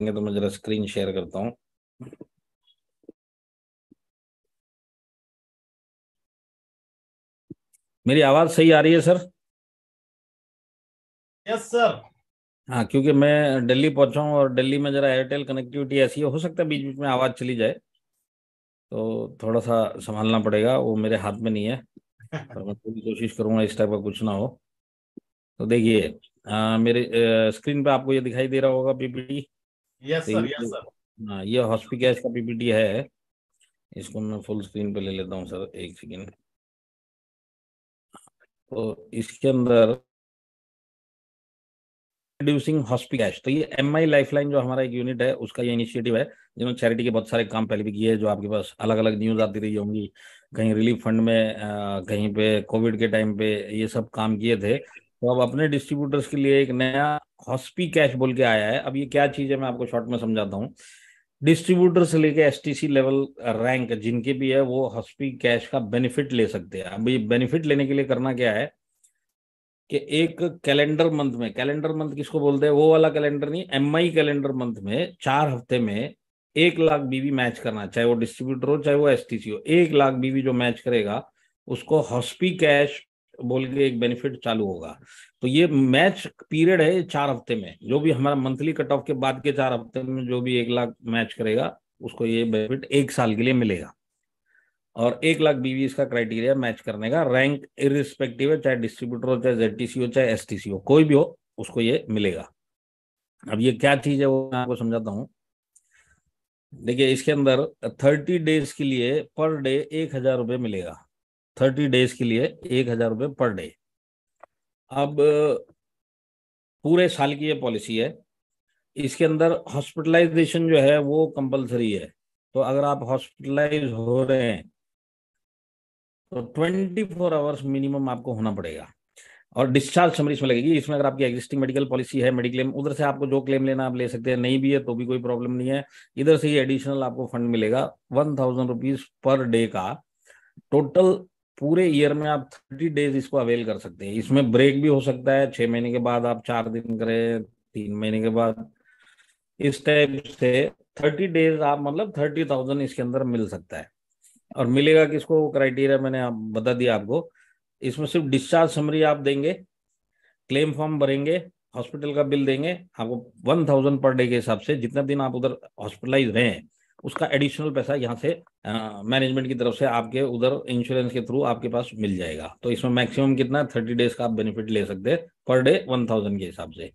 तो मैं जरा स्क्रीन शेयर करता हूँ मेरी आवाज सही आ रही है सर यस सर हाँ क्योंकि मैं दिल्ली पहुंचा हूँ और दिल्ली में जरा एयरटेल कनेक्टिविटी ऐसी हो सकता है बीच बीच में आवाज चली जाए तो थोड़ा सा संभालना पड़ेगा वो मेरे हाथ में नहीं है पर मैं पूरी कोशिश करूंगा इस टाइप का कुछ ना हो तो देखिए मेरे आ, स्क्रीन पे आपको ये दिखाई दे रहा होगा PPT yes sir yes sir हाँ ये हॉस्पिटल का पीपीटी है इसको मैं फुल स्क्रीन पे ले लेता हूँ सर एक सेकेंड तो इसके अंदर रिड्यूसिंग हॉस्पिटल तो ये एम आई लाइफ लाइन जो हमारा एक यूनिट है उसका ये इनिशिएटिव है जिन्होंने चैरिटी के बहुत सारे काम पहले भी किए हैं जो आपके पास अलग अलग न्यूज आती रही होंगी कहीं रिलीफ फंड में कहीं पे कोविड के टाइम पे ये सब काम किए थे तो अब अपने डिस्ट्रीब्यूटर्स के लिए एक नया हॉस्पी कैश बोल के आया है अब ये क्या चीज है मैं आपको शॉर्ट में समझाता हूँ डिस्ट्रीब्यूटर से लेके एसटीसी लेवल रैंक जिनके भी है वो हॉस्पी कैश का बेनिफिट ले सकते हैं अब ये बेनिफिट लेने के लिए करना क्या है कि एक कैलेंडर मंथ में कैलेंडर मंथ किसको बोलते हैं वो वाला कैलेंडर नहीं एम कैलेंडर मंथ में चार हफ्ते में एक लाख बीवी मैच करना चाहे वो डिस्ट्रीब्यूटर हो चाहे वो एसटीसी हो एक लाख बीवी जो मैच करेगा उसको हॉस्पी कैश बोल के एक बेनिफिट चालू होगा तो ये मैच पीरियड है चार हफ्ते में जो भी हमारा मंथली कट ऑफ के बाद के चार हफ्ते में जो भी एक लाख मैच करेगा उसको ये बेनिफिट एक साल के लिए मिलेगा और एक लाख बीवी इसका क्राइटेरिया मैच करने का रैंक इरिस्पेक्टिव है चाहे डिस्ट्रीब्यूटर हो चाहे जेडटीसी हो चाहे एसटीसी हो कोई भी हो उसको ये मिलेगा अब ये क्या चीज है वो मैं आपको समझाता हूँ देखिए इसके अंदर थर्टी डेज के लिए पर डे एक हजार रुपये मिलेगा थर्टी डेज के लिए एक हजार रुपये पर डे अब पूरे साल की ये पॉलिसी है इसके अंदर हॉस्पिटलाइजेशन जो है वो कंपलसरी है तो अगर आप हॉस्पिटलाइज हो रहे हैं तो ट्वेंटी फोर आवर्स मिनिमम आपको होना पड़ेगा और डिस्चार्ज समरी इसमें लगेगी इसमें अगर आपकी एग्जिस्टिंग मेडिकल पॉलिसी है मेडिक्लेम उधर से आपको जो क्लेम लेना आप ले सकते हैं नहीं भी है तो भी कोई प्रॉब्लम नहीं है इधर से ही एडिशनल आपको फंड मिलेगा one thousand rupees per day का टोटल पूरे ईयर में आप थर्टी डेज इसको अवेल कर सकते हैं इसमें ब्रेक भी हो सकता है छह महीने के बाद आप चार दिन करें तीन महीने के बाद इस टाइप से थर्टी डेज आप मतलब थर्टी थाउजेंड इसके अंदर मिल सकता है और मिलेगा किसको क्राइटेरिया मैंने आप बता दिया आपको इसमें सिर्फ डिस्चार्ज समरी आप देंगे क्लेम फॉर्म भरेंगे हॉस्पिटल का बिल देंगे आपको वन थाउजेंड पर डे के हिसाब से जितना दिन आप उधर हॉस्पिटलाइज रहे हैं उसका एडिशनल पैसा यहाँ से मैनेजमेंट की तरफ से आपके उधर इंश्योरेंस के थ्रू आपके पास मिल जाएगा तो इसमें मैक्सिमम कितना थर्टी डेज का आप बेनिफिट ले सकते हैं पर डे वन थाउजेंड के हिसाब से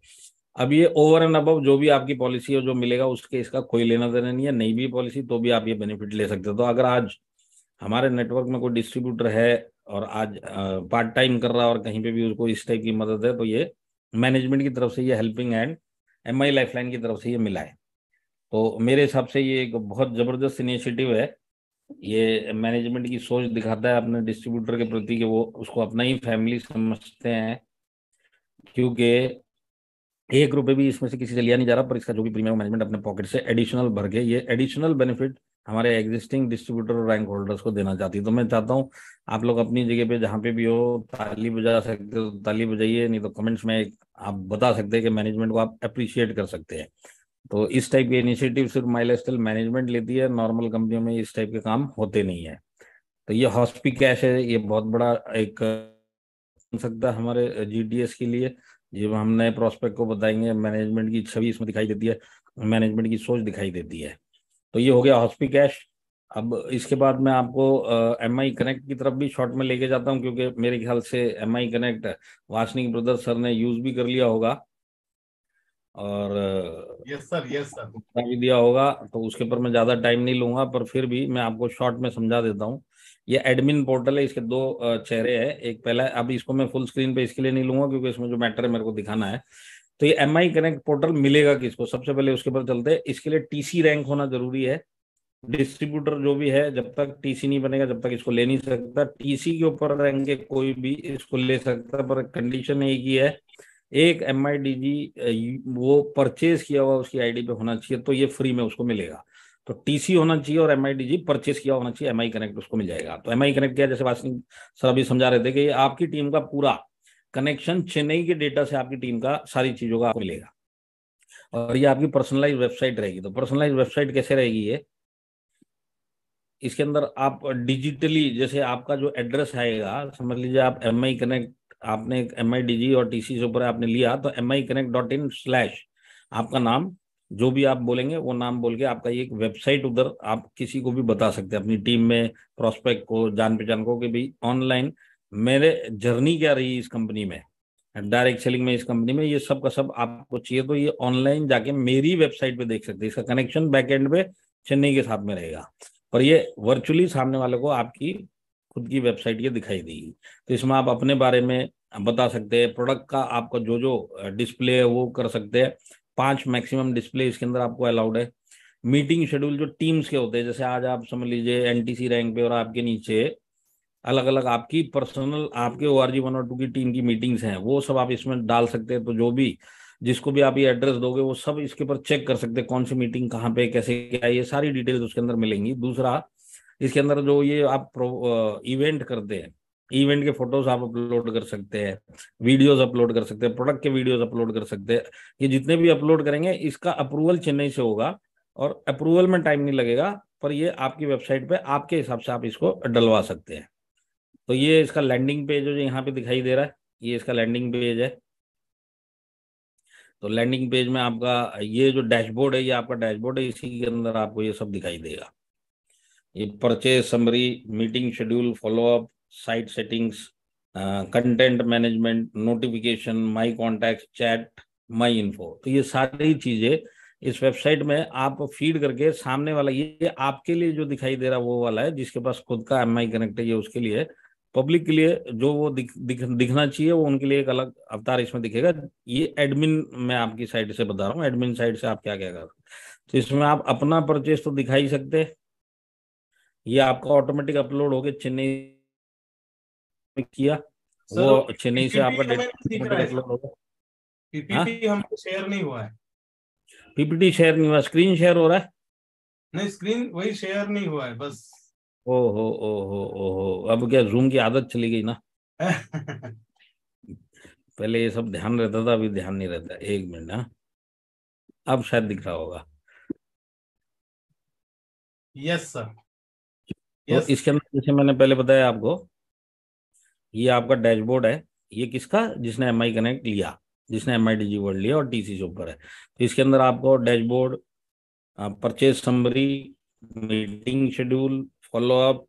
अब ये ओवर एंड अबव जो भी आपकी पॉलिसी है जो मिलेगा उसके इसका कोई लेना देना नहीं है नई भी पॉलिसी तो भी आप ये बेनिफिट ले सकते हो तो अगर आज हमारे नेटवर्क में कोई डिस्ट्रीब्यूटर है और आज पार्ट टाइम कर रहा है और कहीं पे भी उसको इस टाइप की मदद है तो ये मैनेजमेंट की तरफ से ये helping and M I lifeline की तरफ से ये मिला है तो मेरे हिसाब से ये एक बहुत ज़बरदस्त इनिशिएटिव है ये मैनेजमेंट की सोच दिखाता है अपने डिस्ट्रीब्यूटर के प्रति कि वो उसको अपना ही फैमिली समझते हैं क्योंकि एक रुपये भी इसमें से किसी से लिया नहीं जा रहा पर इसका जो भी प्रीमियम मैनेजमेंट अपने पॉकेट से एडिशनल भर के ये एडिशनल बेनिफिट हमारे एग्जिस्टिंग डिस्ट्रीब्यूटर और रैंक होल्डर्स को देना चाहती है तो मैं चाहता हूँ आप लोग अपनी जगह पे जहाँ पे भी हो ताली बजा सकते हो ताली बजाइए नहीं तो कमेंट्स में आप बता सकते हैं कि मैनेजमेंट को आप अप्रिशिएट कर सकते हैं तो इस टाइप के इनिशिएटिव सिर्फ माइल मैनेजमेंट लेती है नॉर्मल कंपनियों में इस टाइप के काम होते नहीं है तो ये हॉस्पी कैश है ये बहुत बड़ा एक सकता है हमारे जीडीएस के लिए जब हम नए प्रोस्पेक्ट को बताएंगे मैनेजमेंट की छवि इसमें दिखाई देती है मैनेजमेंट की सोच दिखाई देती है तो ये हो गया हॉस्पी कैश अब इसके बाद मैं आपको एम आई कनेक्ट की तरफ भी शॉर्ट में लेके जाता हूँ क्योंकि मेरे ख्याल से M I connect Wasnik brother sir ने यूज भी कर लिया होगा और यस सर यस सर भी दिया होगा तो उसके ऊपर मैं ज़्यादा टाइम नहीं लूंगा पर फिर भी मैं आपको शॉर्ट में समझा देता हूँ ये एडमिन पोर्टल है इसके दो चेहरे हैं एक पहला है अब इसको मैं फुल स्क्रीन पे इसके लिए नहीं लूंगा क्योंकि इसमें जो मैटर है मेरे को दिखाना है तो ये एम आई कनेक्ट पोर्टल मिलेगा किसको सबसे पहले उसके ऊपर चलते हैं इसके लिए टीसी रैंक होना जरूरी है डिस्ट्रीब्यूटर जो भी है जब तक टीसी नहीं बनेगा जब तक इसको ले नहीं सकता टीसी के ऊपर रैंक कोई भी इसको ले सकता पर कंडीशन एक ही है एक एम वो परचेज किया हुआ उसकी आईडी पे होना चाहिए तो ये फ्री में उसको मिलेगा तो टीसी होना चाहिए और एम परचेज किया होना चाहिए एम कनेक्ट उसको मिल जाएगा तो एम कनेक्ट क्या जैसे वासनिंग सर अभी समझा रहे थे कि आपकी टीम का पूरा कनेक्शन चेन्नई के डेटा से आपकी टीम का सारी चीजों का मिलेगा और ये आपकी पर्सनलाइज वेबसाइट रहेगी तो पर्सनलाइज वेबसाइट कैसे रहेगी ये इसके अंदर आप डिजिटली जैसे आपका जो एड्रेस आएगा समझ लीजिए आप एम आई कनेक्ट आपने एम आई डी जी और टी सी से ऊपर आपने लिया तो M I connect dot in slash आपका नाम जो भी आप बोलेंगे वो नाम बोल के आपका ये एक वेबसाइट उधर आप किसी को भी बता सकते हैं अपनी टीम में प्रोस्पेक्ट को जान पहचान को कि भाई ऑनलाइन मेरे जर्नी क्या रही इस कंपनी में डायरेक्ट सेलिंग में इस कंपनी में ये सब का सब आपको चाहिए तो ये ऑनलाइन जाके मेरी वेबसाइट पे देख सकते हैं इसका कनेक्शन बैकएंड पे चेन्नई के साथ में रहेगा पर ये वर्चुअली सामने वाले को आपकी खुद की वेबसाइट ये दिखाई देगी तो इसमें आप अपने बारे में बता सकते हैं प्रोडक्ट का आपका जो जो डिस्प्ले है वो कर सकते हैं पांच मैक्सिमम डिस्प्ले इसके अंदर आपको अलाउड है मीटिंग शेड्यूल जो टीम्स के होते हैं जैसे आज आप समझ लीजिए एनटीसी रैंक पे और आपके नीचे अलग अलग आपकी पर्सनल आपके ओ आर वन और टू की टीम की मीटिंग्स हैं वो सब आप इसमें डाल सकते हैं तो जो भी जिसको भी आप ये एड्रेस दोगे वो सब इसके ऊपर चेक कर सकते हैं कौन सी मीटिंग कहाँ पे कैसे क्या ये सारी डिटेल्स उसके अंदर मिलेंगी दूसरा इसके अंदर जो ये आप इवेंट करते हैं इवेंट के फोटोज आप अपलोड कर सकते हैं वीडियोस अपलोड कर सकते हैं प्रोडक्ट के वीडियोस अपलोड कर सकते हैं ये जितने भी अपलोड करेंगे इसका अप्रूवल चेन्नई से होगा और अप्रूवल में टाइम नहीं लगेगा पर ये आपकी वेबसाइट पे आपके हिसाब से आप इसको डलवा सकते हैं तो ये इसका लैंडिंग पेज जो यहाँ पे दिखाई दे रहा है ये इसका लैंडिंग पेज है तो लैंडिंग पेज में आपका ये जो डैशबोर्ड है ये आपका डैशबोर्ड है इसी के अंदर आपको ये सब दिखाई देगा ये purchase summary meeting schedule follow up site settings content management notification my contact chat my info तो ये सारी चीजें इस वेबसाइट में आप फीड करके सामने वाला ये आपके लिए जो दिखाई दे रहा वो वाला है जिसके पास खुद का एम आई कनेक्ट है ये उसके लिए पब्लिक के लिए जो वो दिख, दिख, दिखना चाहिए वो उनके लिए एक अलग अवतार इसमें दिखेगा ये एडमिन मैं आपकी साइड से बता रहा हूँ एडमिन साइड से आप क्या क्या कर तो इसमें आप अपना परचेज तो दिखा ही सकते हैं ये आपका ऑटोमेटिक अपलोड हो गया चेन्नई किया वो चेन्नई से आपका डेटा अपलोड होगा पीपीटी शेयर हाँ? नहीं हुआ है स्क्रीन शेयर हो रहा है नहीं स्क्रीन वही शेयर नहीं हुआ है बस ओहो ओहो ओहो अब क्या जूम की आदत चली गई ना पहले ये सब ध्यान रहता था अभी ध्यान नहीं रहता एक मिनट ना हाँ। अब शायद दिख रहा होगा यस सर तो yes. तो इसके अंदर जैसे मैंने पहले बताया आपको ये आपका डैशबोर्ड है ये किसका जिसने एम आई कनेक्ट लिया जिसने M I D G world लिया और टी सी ऊपर है तो इसके अंदर आपको dashboard purchase summary meeting schedule follow up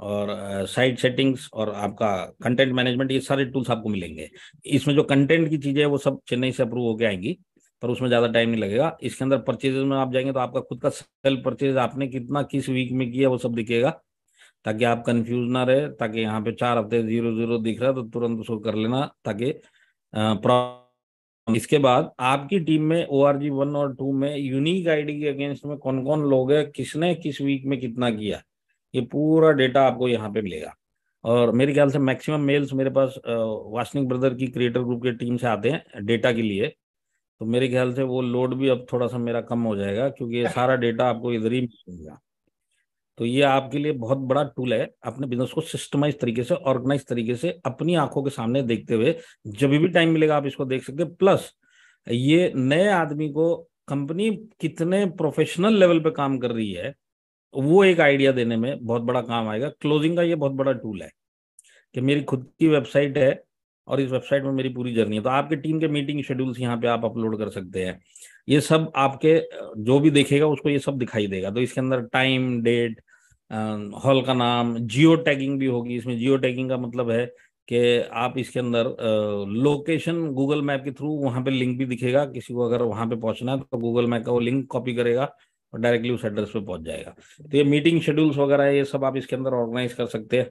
और साइट uh, सेटिंग्स और आपका कंटेंट मैनेजमेंट ये सारे टूल्स आपको मिलेंगे इसमें जो कंटेंट की चीजें हैं वो सब चेन्नई से अप्रूव होकर आएंगी पर उसमें ज़्यादा टाइम नहीं लगेगा इसके अंदर परचेज में आप जाएंगे तो आपका खुद का सेल परचेज आपने कितना किस वीक में किया वो सब दिखेगा ताकि आप कंफ्यूज ना रहे ताकि यहाँ पे चार हफ्ते जीरो जीरो दिख रहा है तो तुरंत उसको कर लेना ताकि इसके बाद आपकी टीम में ओ आर जी वन और टू में यूनिक आईडी के अगेंस्ट में कौन कौन लोग है किसने किस वीक में कितना किया ये पूरा डेटा आपको यहाँ पे मिलेगा और मेरे ख्याल से मैक्सिमम मेल्स मेरे पास वाशनिंग ब्रदर की क्रिएटर ग्रुप के टीम से आते हैं डेटा के लिए तो मेरे ख्याल से वो लोड भी अब थोड़ा सा मेरा कम हो जाएगा क्योंकि ये सारा डेटा आपको इधर ही मिलेगा तो ये आपके लिए बहुत बड़ा टूल है अपने बिजनेस को सिस्टमाइज तरीके से ऑर्गेनाइज तरीके से अपनी आंखों के सामने देखते हुए जब भी टाइम मिलेगा आप इसको देख सकते प्लस ये नए आदमी को कंपनी कितने प्रोफेशनल लेवल पे काम कर रही है वो एक आइडिया देने में बहुत बड़ा काम आएगा क्लोजिंग का ये बहुत बड़ा टूल है कि मेरी खुद की वेबसाइट है और इस वेबसाइट में मेरी पूरी जर्नी है तो आपके टीम के मीटिंग शेड्यूल्स यहाँ पे आप अपलोड कर सकते हैं ये सब आपके जो भी देखेगा उसको ये सब दिखाई देगा तो इसके अंदर टाइम डेट हॉल का नाम जियो टैगिंग भी होगी इसमें जियो टैगिंग का मतलब है कि आप इसके अंदर लोकेशन गूगल मैप के थ्रू वहाँ पे लिंक भी दिखेगा किसी को अगर वहाँ पे पहुँचना है तो गूगल मैप का वो लिंक कॉपी करेगा और डायरेक्टली उस एड्रेस पे पहुँच जाएगा तो ये मीटिंग शेड्यूल्स वगैरह ये सब आप इसके अंदर ऑर्गेनाइज कर सकते हैं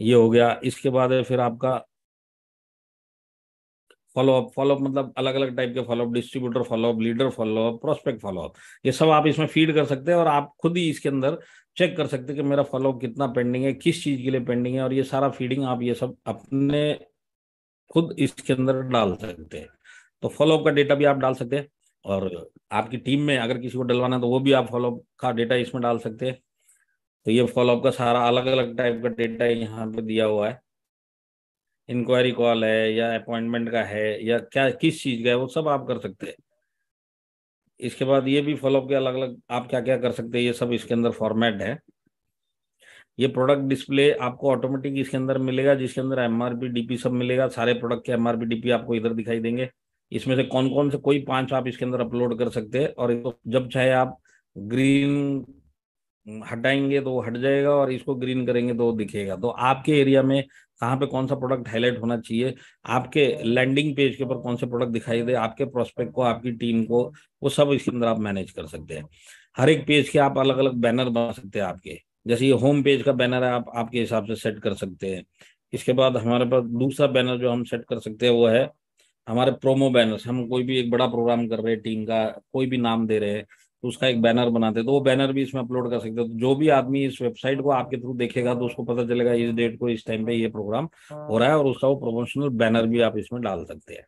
ये हो गया इसके बाद फिर आपका फॉलोअप फॉलोअप मतलब अलग अलग टाइप के follow up distributor follow up leader follow up prospect follow up ये सब आप इसमें फीड कर सकते हैं और आप खुद ही इसके अंदर चेक कर सकते हैं कि मेरा फॉलोअप कितना पेंडिंग है किस चीज़ के लिए पेंडिंग है और ये सारा फीडिंग आप ये सब अपने खुद इसके अंदर डाल सकते हैं तो फॉलोअप का डेटा भी आप डाल सकते हैं और आपकी टीम में अगर किसी को डलवाना है तो वो भी आप फॉलोअप का डेटा इसमें डाल सकते हैं तो ये फॉलोअप का सारा अलग अलग टाइप का डेटा यहाँ पे दिया हुआ है इंक्वायरी कॉल है या अपॉइंटमेंट का है या क्या किस चीज़ का है वो सब आप कर सकते हैं इसके बाद ये भी फॉलोअप के अलग अलग आप क्या क्या कर सकते हैं ये सब इसके अंदर फॉर्मेट है ये प्रोडक्ट डिस्प्ले आपको ऑटोमेटिक इसके अंदर मिलेगा जिसके अंदर एम आर डीपी सब मिलेगा सारे प्रोडक्ट के एम आर पी डीपी आपको इधर दिखाई देंगे इसमें से कौन कौन से कोई पांच आप इसके अंदर अपलोड कर सकते हैं और इसको जब चाहे आप ग्रीन हटाएंगे तो वो हट जाएगा और इसको ग्रीन करेंगे तो दिखेगा तो आपके एरिया में कहाँ पे कौन सा प्रोडक्ट हाईलाइट होना चाहिए आपके लैंडिंग पेज के ऊपर कौन से प्रोडक्ट दिखाई दे आपके प्रोस्पेक्ट को आपकी टीम को वो सब इसके अंदर आप मैनेज कर सकते हैं हर एक पेज के आप अलग अलग बैनर बना सकते हैं आपके जैसे ये होम पेज का बैनर है आप आपके हिसाब से सेट कर सकते हैं इसके बाद हमारे पास दूसरा बैनर जो हम सेट कर सकते हैं वो है हमारे प्रोमो बैनर्स हम कोई भी एक बड़ा प्रोग्राम कर रहे हैं टीम का कोई भी नाम दे रहे हैं तो उसका एक बैनर बनाते हैं तो वो बैनर भी इसमें अपलोड कर सकते हो तो जो भी आदमी इस वेबसाइट को आपके थ्रू देखेगा तो उसको पता चलेगा इस डेट को इस टाइम पे ये प्रोग्राम हो रहा है और उसका वो प्रमोशनल बैनर भी आप इसमें डाल सकते हैं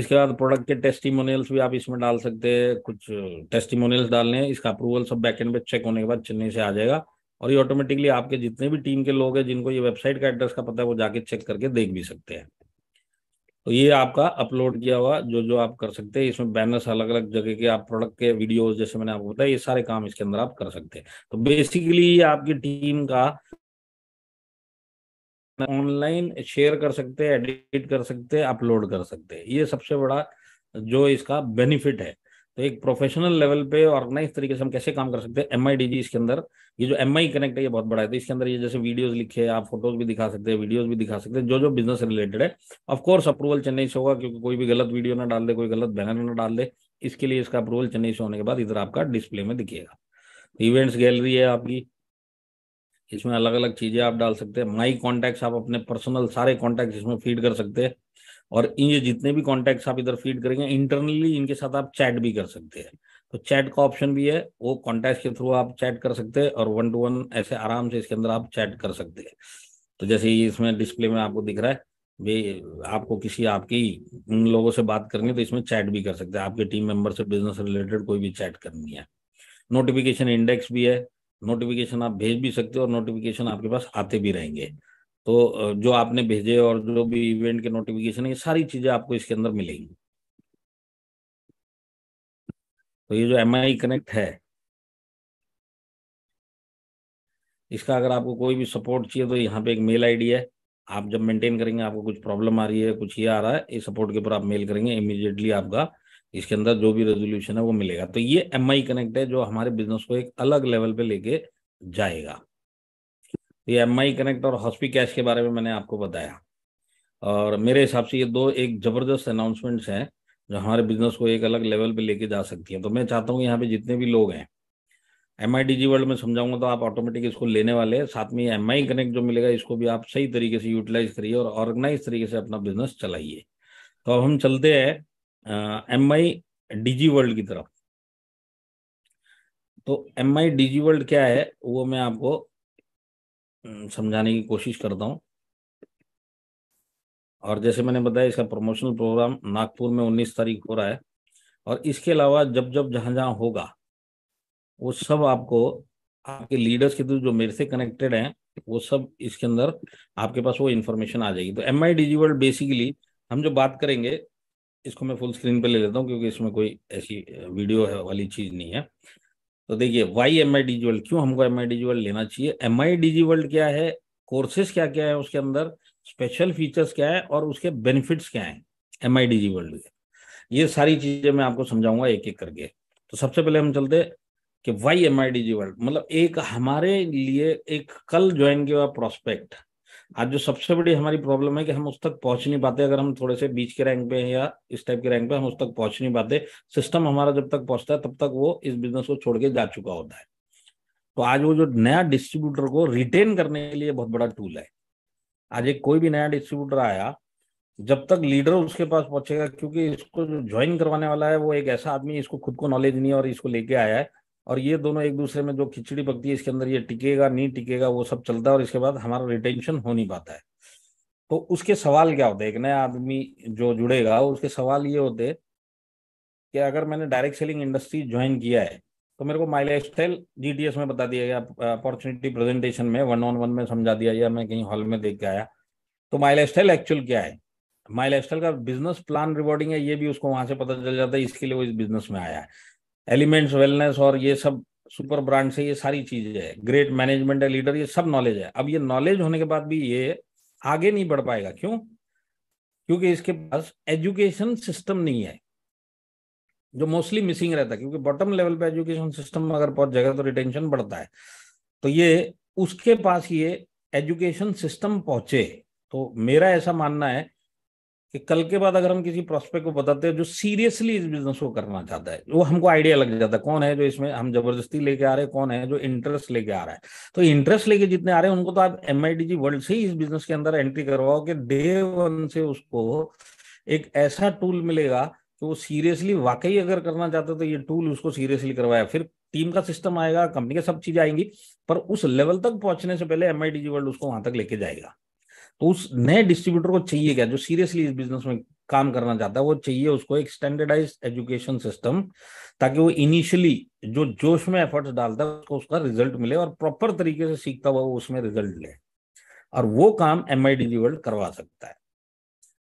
इसके बाद प्रोडक्ट के टेस्टिमोनियल्स भी आप इसमें डाल सकते हैं कुछ टेस्टिमोनियल्स डालने हैं इसका अप्रूवल सब बैकेंड पे चेक होने के बाद चेन्नई से आ जाएगा और ये ऑटोमेटिकली आपके जितने भी टीम के लोग हैं जिनको ये वेबसाइट का एड्रेस का पता है वो जाके चेक करके देख भी सकते हैं तो ये आपका अपलोड किया हुआ जो जो आप कर सकते हैं इसमें बैनर्स अलग अलग जगह के आप प्रोडक्ट के वीडियोस जैसे मैंने आपको बताया ये सारे काम इसके अंदर आप कर सकते हैं तो बेसिकली ये आपकी टीम का ऑनलाइन शेयर कर सकते हैं एडिट कर सकते हैं अपलोड कर सकते हैं ये सबसे बड़ा जो इसका बेनिफिट है तो एक प्रोफेशनल लेवल पे ऑर्गेनाइज तरीके से हम कैसे काम कर सकते हैं एम आई इसके अंदर ये जो एम आई कनेक्ट है ये बहुत बड़ा है तो इसके अंदर ये जैसे वीडियोस लिखे आप फोटोज भी दिखा सकते हैं वीडियोज भी दिखा सकते हैं जो जो बिजनेस रिलेटेड है ऑफकोर्स अप्रूवल चेन्नई से होगा क्योंकि कोई भी गलत वीडियो ना डाल दे कोई गलत बैनर ना डाल दे इसके लिए इसका अप्रूवल चेन्नई से होने के बाद इधर आपका डिस्प्ले में दिखेगा इवेंट्स गैलरी है आपकी इसमें अलग अलग चीजें आप डाल सकते हैं माई कॉन्टैक्ट्स आप अपने पर्सनल सारे कॉन्टैक्ट इसमें फीड कर सकते हैं और ये जितने भी कॉन्टेक्ट आप इधर फीड करेंगे इंटरनली इनके साथ आप चैट भी कर सकते हैं तो चैट का ऑप्शन भी है वो कॉन्टैक्ट के थ्रू आप चैट कर सकते हैं और वन टू वन ऐसे आराम से इसके अंदर आप चैट कर सकते हैं तो जैसे इसमें डिस्प्ले में आपको दिख रहा है भी आपको किसी आपकी उन लोगों से बात करनी है तो इसमें चैट भी कर सकते हैं आपके टीम मेंबर से बिजनेस रिलेटेड कोई भी चैट करनी है नोटिफिकेशन इंडेक्स भी है नोटिफिकेशन आप भेज भी सकते हो और नोटिफिकेशन आपके पास आते भी रहेंगे तो जो आपने भेजे और जो भी इवेंट के नोटिफिकेशन है ये सारी चीजें आपको इसके अंदर मिलेंगी तो ये जो एम आई कनेक्ट है इसका अगर आपको कोई भी सपोर्ट चाहिए तो यहाँ पे एक मेल आईडी है आप जब मेंटेन करेंगे आपको कुछ प्रॉब्लम आ रही है कुछ ये आ रहा है इस सपोर्ट के ऊपर आप मेल करेंगे इमीडिएटली आपका इसके अंदर जो भी रेजोल्यूशन है वो मिलेगा तो ये एम आई कनेक्ट है जो हमारे बिजनेस को एक अलग लेवल पे लेके जाएगा ये एम आई कनेक्ट और हॉस्पी कैश के बारे में मैंने आपको बताया और मेरे हिसाब से ये दो एक ज़बरदस्त अनाउंसमेंट्स हैं जो हमारे बिजनेस को एक अलग लेवल पे लेके जा सकती है तो मैं चाहता हूँ यहाँ पे जितने भी लोग हैं M I D G world में समझाऊंगा तो आप ऑटोमेटिक इसको लेने वाले हैं साथ में एम आई कनेक्ट जो मिलेगा इसको भी आप सही तरीके से यूटिलाइज करिए और ऑर्गेनाइज तरीके से अपना बिजनेस चलाइए तो अब हम चलते हैं M I D G world की तरफ तो एम आई डीजी वर्ल्ड क्या है वो मैं आपको हम्म, समझाने की कोशिश करता हूँ और जैसे मैंने बताया इसका प्रमोशनल प्रोग्राम नागपुर में 19 तारीख हो रहा है और इसके अलावा जब जब जहाँ जहाँ होगा वो सब आपको आपके लीडर्स के थ्रू जो मेरे से कनेक्टेड हैं वो सब इसके अंदर आपके पास वो इन्फॉर्मेशन आ जाएगी तो M I D world basically हम जो बात करेंगे इसको मैं फुल स्क्रीन पे ले लेता हूँ क्योंकि इसमें कोई ऐसी वीडियो है वाली चीज़ नहीं है तो देखिए वाई एम आई डिजुअल क्यों हमको एम आई डिजुअल लेना चाहिए एम आई डिजुअल क्या है कोर्सेस क्या क्या है उसके अंदर स्पेशल फीचर्स क्या है और उसके बेनिफिट्स क्या हैं एम आई के ये सारी चीजें मैं आपको समझाऊंगा एक एक करके तो सबसे पहले हम चलते कि वाई एम आई डिजुअल मतलब एक हमारे लिए एक कल ज्वाइन किया हुआ प्रोस्पेक्ट आज जो सबसे बड़ी हमारी प्रॉब्लम है कि हम उस तक पहुंच नहीं पाते अगर हम थोड़े से बीच के रैंक पे हैं या इस टाइप के रैंक पे हम उस तक पहुंच नहीं पाते सिस्टम हमारा जब तक पहुंचता है तब तक वो इस बिजनेस को छोड़ के जा चुका होता है तो आज वो जो नया डिस्ट्रीब्यूटर को रिटेन करने के लिए बहुत बड़ा टूल है आज एक कोई भी नया डिस्ट्रीब्यूटर आया जब तक लीडर उसके पास पहुंचेगा क्योंकि इसको जो ज्वाइन करवाने वाला है वो एक ऐसा आदमी इसको खुद को नॉलेज नहीं है और इसको लेके आया है और ये दोनों एक दूसरे में जो खिचड़ी पकती है इसके अंदर ये टिकेगा नहीं टिकेगा वो सब चलता है और इसके बाद हमारा रिटेंशन हो नहीं पाता है तो उसके सवाल क्या होते हैं एक नया आदमी जो जुड़ेगा उसके सवाल ये होते कि अगर मैंने डायरेक्ट सेलिंग इंडस्ट्री ज्वाइन किया है तो मेरे को माई लाइफ स्टाइल जी में बता दिया गया अपॉर्चुनिटी प्रेजेंटेशन में वन ऑन वन में समझा दिया या मैं कहीं हॉल में देख के आया तो माई लाइफ स्टाइल एक्चुअल क्या है माई लाइफ स्टाइल का बिजनेस प्लान रिवॉर्डिंग है ये भी उसको वहां से पता चल जाता है इसके लिए वो इस बिजनेस में आया है एलिमेंट्स वेलनेस और ये सब सुपर ब्रांड से ये सारी चीजें है ग्रेट मैनेजमेंट है लीडर ये सब नॉलेज है अब ये नॉलेज होने के बाद भी ये आगे नहीं बढ़ पाएगा क्यों क्योंकि इसके पास एजुकेशन सिस्टम नहीं है जो मोस्टली मिसिंग रहता है क्योंकि बॉटम लेवल पे एजुकेशन सिस्टम अगर पहुंच जाएगा तो रिटेंशन बढ़ता है तो ये उसके पास ये एजुकेशन सिस्टम पहुंचे तो मेरा ऐसा मानना है कि कल के बाद अगर हम किसी प्रोस्पेक्ट को बताते हैं जो सीरियसली इस बिजनेस को करना चाहता है वो हमको आइडिया लग जाता है कौन है जो इसमें हम जबरदस्ती लेके आ रहे हैं कौन है जो इंटरेस्ट लेके आ रहा है तो इंटरेस्ट लेके जितने आ रहे हैं उनको तो आप एम वर्ल्ड से ही इस बिजनेस के अंदर एंट्री करवाओ कि डे वन से उसको एक ऐसा टूल मिलेगा कि वो सीरियसली वाकई अगर करना चाहते तो ये टूल उसको सीरियसली करवाया फिर टीम का सिस्टम आएगा कंपनी का सब चीजें आएंगी पर उस लेवल तक पहुंचने से पहले एम वर्ल्ड उसको वहां तक लेके जाएगा तो उस नए डिस्ट्रीब्यूटर को चाहिए क्या जो सीरियसली इस बिजनेस में काम करना चाहता है वो चाहिए उसको एक स्टैंडर्डाइज एजुकेशन सिस्टम ताकि वो इनिशियली जो जोश में एफर्ट्स डालता है उसको उसका रिजल्ट मिले और प्रॉपर तरीके से सीखता हुआ वो उसमें रिजल्ट ले और वो काम एम आई वर्ल्ड करवा सकता है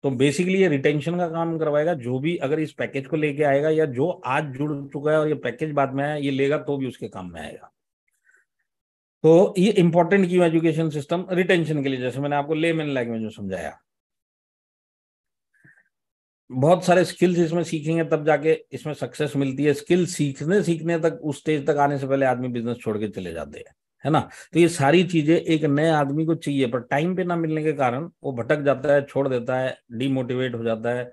तो बेसिकली ये रिटेंशन का काम करवाएगा जो भी अगर इस पैकेज को लेके आएगा या जो आज जुड़ चुका है और ये पैकेज बाद में आया ये लेगा तो भी उसके काम में आएगा तो ये इंपॉर्टेंट क्यों एजुकेशन सिस्टम रिटेंशन के लिए जैसे मैंने आपको लेमेन लैंग्वेज में समझाया बहुत सारे स्किल्स इसमें सीखेंगे तब जाके इसमें सक्सेस मिलती है स्किल सीखने सीखने तक उस स्टेज तक आने से पहले आदमी बिजनेस छोड़ के चले जाते हैं है ना तो ये सारी चीजें एक नए आदमी को चाहिए पर टाइम पे ना मिलने के कारण वो भटक जाता है छोड़ देता है डीमोटिवेट हो जाता है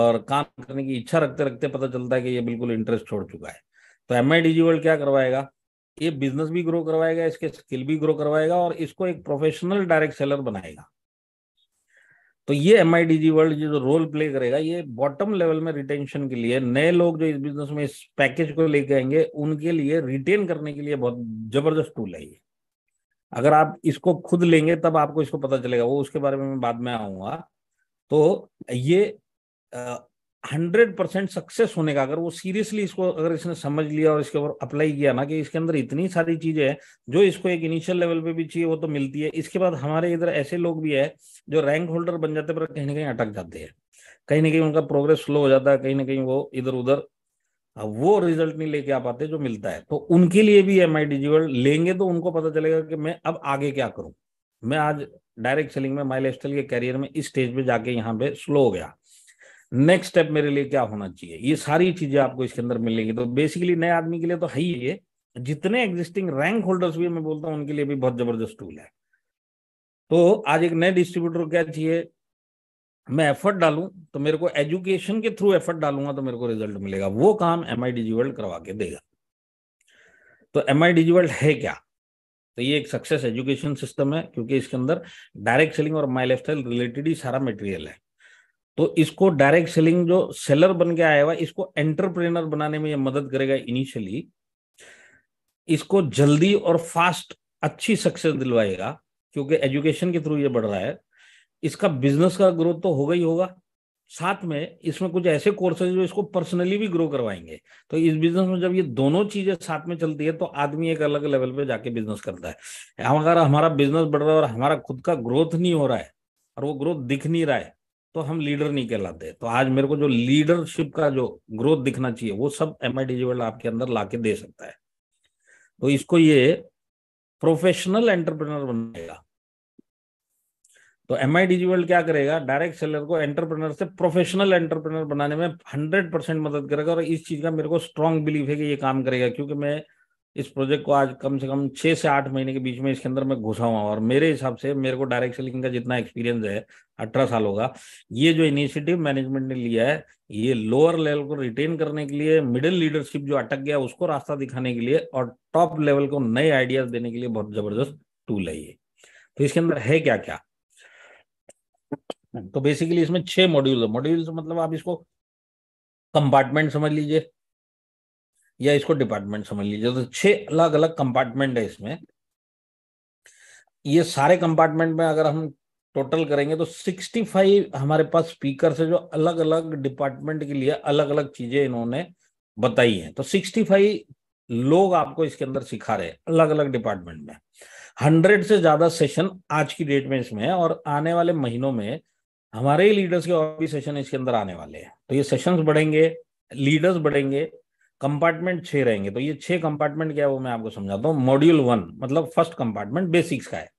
और काम करने की इच्छा रखते रखते पता चलता है कि ये बिल्कुल इंटरेस्ट छोड़ चुका है तो एम आई वर्ल्ड क्या करवाएगा ये बिजनेस भी ग्रो करवाएगा इसके स्किल भी ग्रो करवाएगा और इसको एक प्रोफेशनल डायरेक्ट सेलर बनाएगा तो ये एम वर्ल्ड जो रोल प्ले करेगा ये बॉटम लेवल में रिटेंशन के लिए नए लोग जो इस बिजनेस में इस पैकेज को लेके आएंगे उनके लिए रिटेन करने के लिए बहुत जबरदस्त टूल है ये अगर आप इसको खुद लेंगे तब आपको इसको पता चलेगा वो उसके बारे में बाद में आऊंगा तो ये हंड्रेड परसेंट सक्सेस होने का अगर वो सीरियसली इसको अगर इसने समझ लिया और इसके ऊपर अप्लाई किया ना कि इसके अंदर इतनी सारी चीजें हैं जो इसको एक इनिशियल लेवल पे भी चाहिए वो तो मिलती है इसके बाद हमारे इधर ऐसे लोग भी है जो रैंक होल्डर बन जाते पर कहीं ना कहीं अटक जाते हैं कहीं ना कहीं उनका प्रोग्रेस स्लो हो जाता है कहीं ना कहीं वो इधर उधर वो रिजल्ट नहीं लेके आ पाते जो मिलता है तो उनके लिए भी एम आई लेंगे तो उनको पता चलेगा कि मैं अब आगे क्या करूं मैं आज डायरेक्ट सेलिंग में माई लाइफ के कैरियर में इस स्टेज पे जाके यहाँ पे स्लो हो गया नेक्स्ट स्टेप मेरे लिए क्या होना चाहिए ये सारी चीजें आपको इसके अंदर मिलेंगी तो बेसिकली नए आदमी के लिए तो है ही ये जितने एग्जिस्टिंग रैंक होल्डर्स भी मैं बोलता हूँ उनके लिए भी बहुत जबरदस्त टूल है तो आज एक नए डिस्ट्रीब्यूटर को क्या चाहिए मैं एफर्ट डालूं तो मेरे को एजुकेशन के थ्रू एफर्ट डालूंगा तो मेरे को रिजल्ट मिलेगा वो काम एम आई वर्ल्ड करवा के देगा तो एम आई वर्ल्ड है क्या तो ये एक सक्सेस एजुकेशन सिस्टम है क्योंकि इसके अंदर डायरेक्ट सेलिंग और माई लाइफ रिलेटेड ही सारा मटेरियल है तो इसको डायरेक्ट सेलिंग जो सेलर बन के आया हुआ इसको एंटरप्रेनर बनाने में ये मदद करेगा इनिशियली इसको जल्दी और फास्ट अच्छी सक्सेस दिलवाएगा क्योंकि एजुकेशन के थ्रू ये बढ़ रहा है इसका बिजनेस का ग्रोथ तो होगा ही होगा साथ में इसमें कुछ ऐसे कोर्सेज जो इसको पर्सनली भी ग्रो करवाएंगे तो इस बिजनेस में जब ये दोनों चीजें साथ में चलती है तो आदमी एक अलग लेवल पे जाके बिजनेस करता है अगर हमारा बिजनेस बढ़ रहा है और हमारा खुद का ग्रोथ नहीं हो रहा है और वो ग्रोथ दिख नहीं रहा है तो हम लीडर नहीं कहलाते तो आज मेरे को जो लीडरशिप का जो ग्रोथ दिखना चाहिए वो सब एम आई वर्ल्ड आपके अंदर ला के दे सकता है तो इसको ये प्रोफेशनल एंटरप्रेनर बनाएगा तो एम आई वर्ल्ड क्या करेगा डायरेक्ट सेलर को एंटरप्रेनर से प्रोफेशनल एंटरप्रेनर बनाने में हंड्रेड परसेंट मदद करेगा और इस चीज का मेरे को स्ट्रांग बिलीव है कि ये काम करेगा क्योंकि मैं इस प्रोजेक्ट को आज कम से कम छह से आठ महीने के बीच में इसके अंदर मैं घुसा हुआ और मेरे हिसाब से मेरे को डायरेक्ट सेलिंग का जितना एक्सपीरियंस है अठारह सालों का ये जो इनिशिएटिव मैनेजमेंट ने लिया है ये लोअर लेवल को रिटेन करने के लिए मिडिल लीडरशिप जो अटक गया उसको रास्ता दिखाने के लिए और टॉप लेवल को नए आइडियाज देने के लिए बहुत जबरदस्त टूल है ये तो इसके अंदर है क्या क्या तो बेसिकली इसमें छह मॉड्यूल है मॉड्यूल मतलब आप इसको कंपार्टमेंट समझ लीजिए या इसको डिपार्टमेंट समझ लीजिए तो छह अलग अलग कंपार्टमेंट है इसमें ये सारे कंपार्टमेंट में अगर हम टोटल करेंगे तो 65 हमारे पास स्पीकर से जो अलग अलग डिपार्टमेंट के लिए अलग अलग चीजें इन्होंने बताई हैं तो 65 लोग आपको इसके अंदर सिखा रहे हैं अलग अलग डिपार्टमेंट में हंड्रेड से ज्यादा सेशन आज की डेट में इसमें है और आने वाले महीनों में हमारे लीडर्स के और भी सेशन इसके अंदर आने वाले हैं तो ये सेशंस बढ़ेंगे लीडर्स बढ़ेंगे कंपार्टमेंट छह रहेंगे तो ये छह कंपार्टमेंट क्या है वो मैं आपको समझाता हूँ मॉड्यूल वन मतलब फर्स्ट कंपार्टमेंट बेसिक्स का है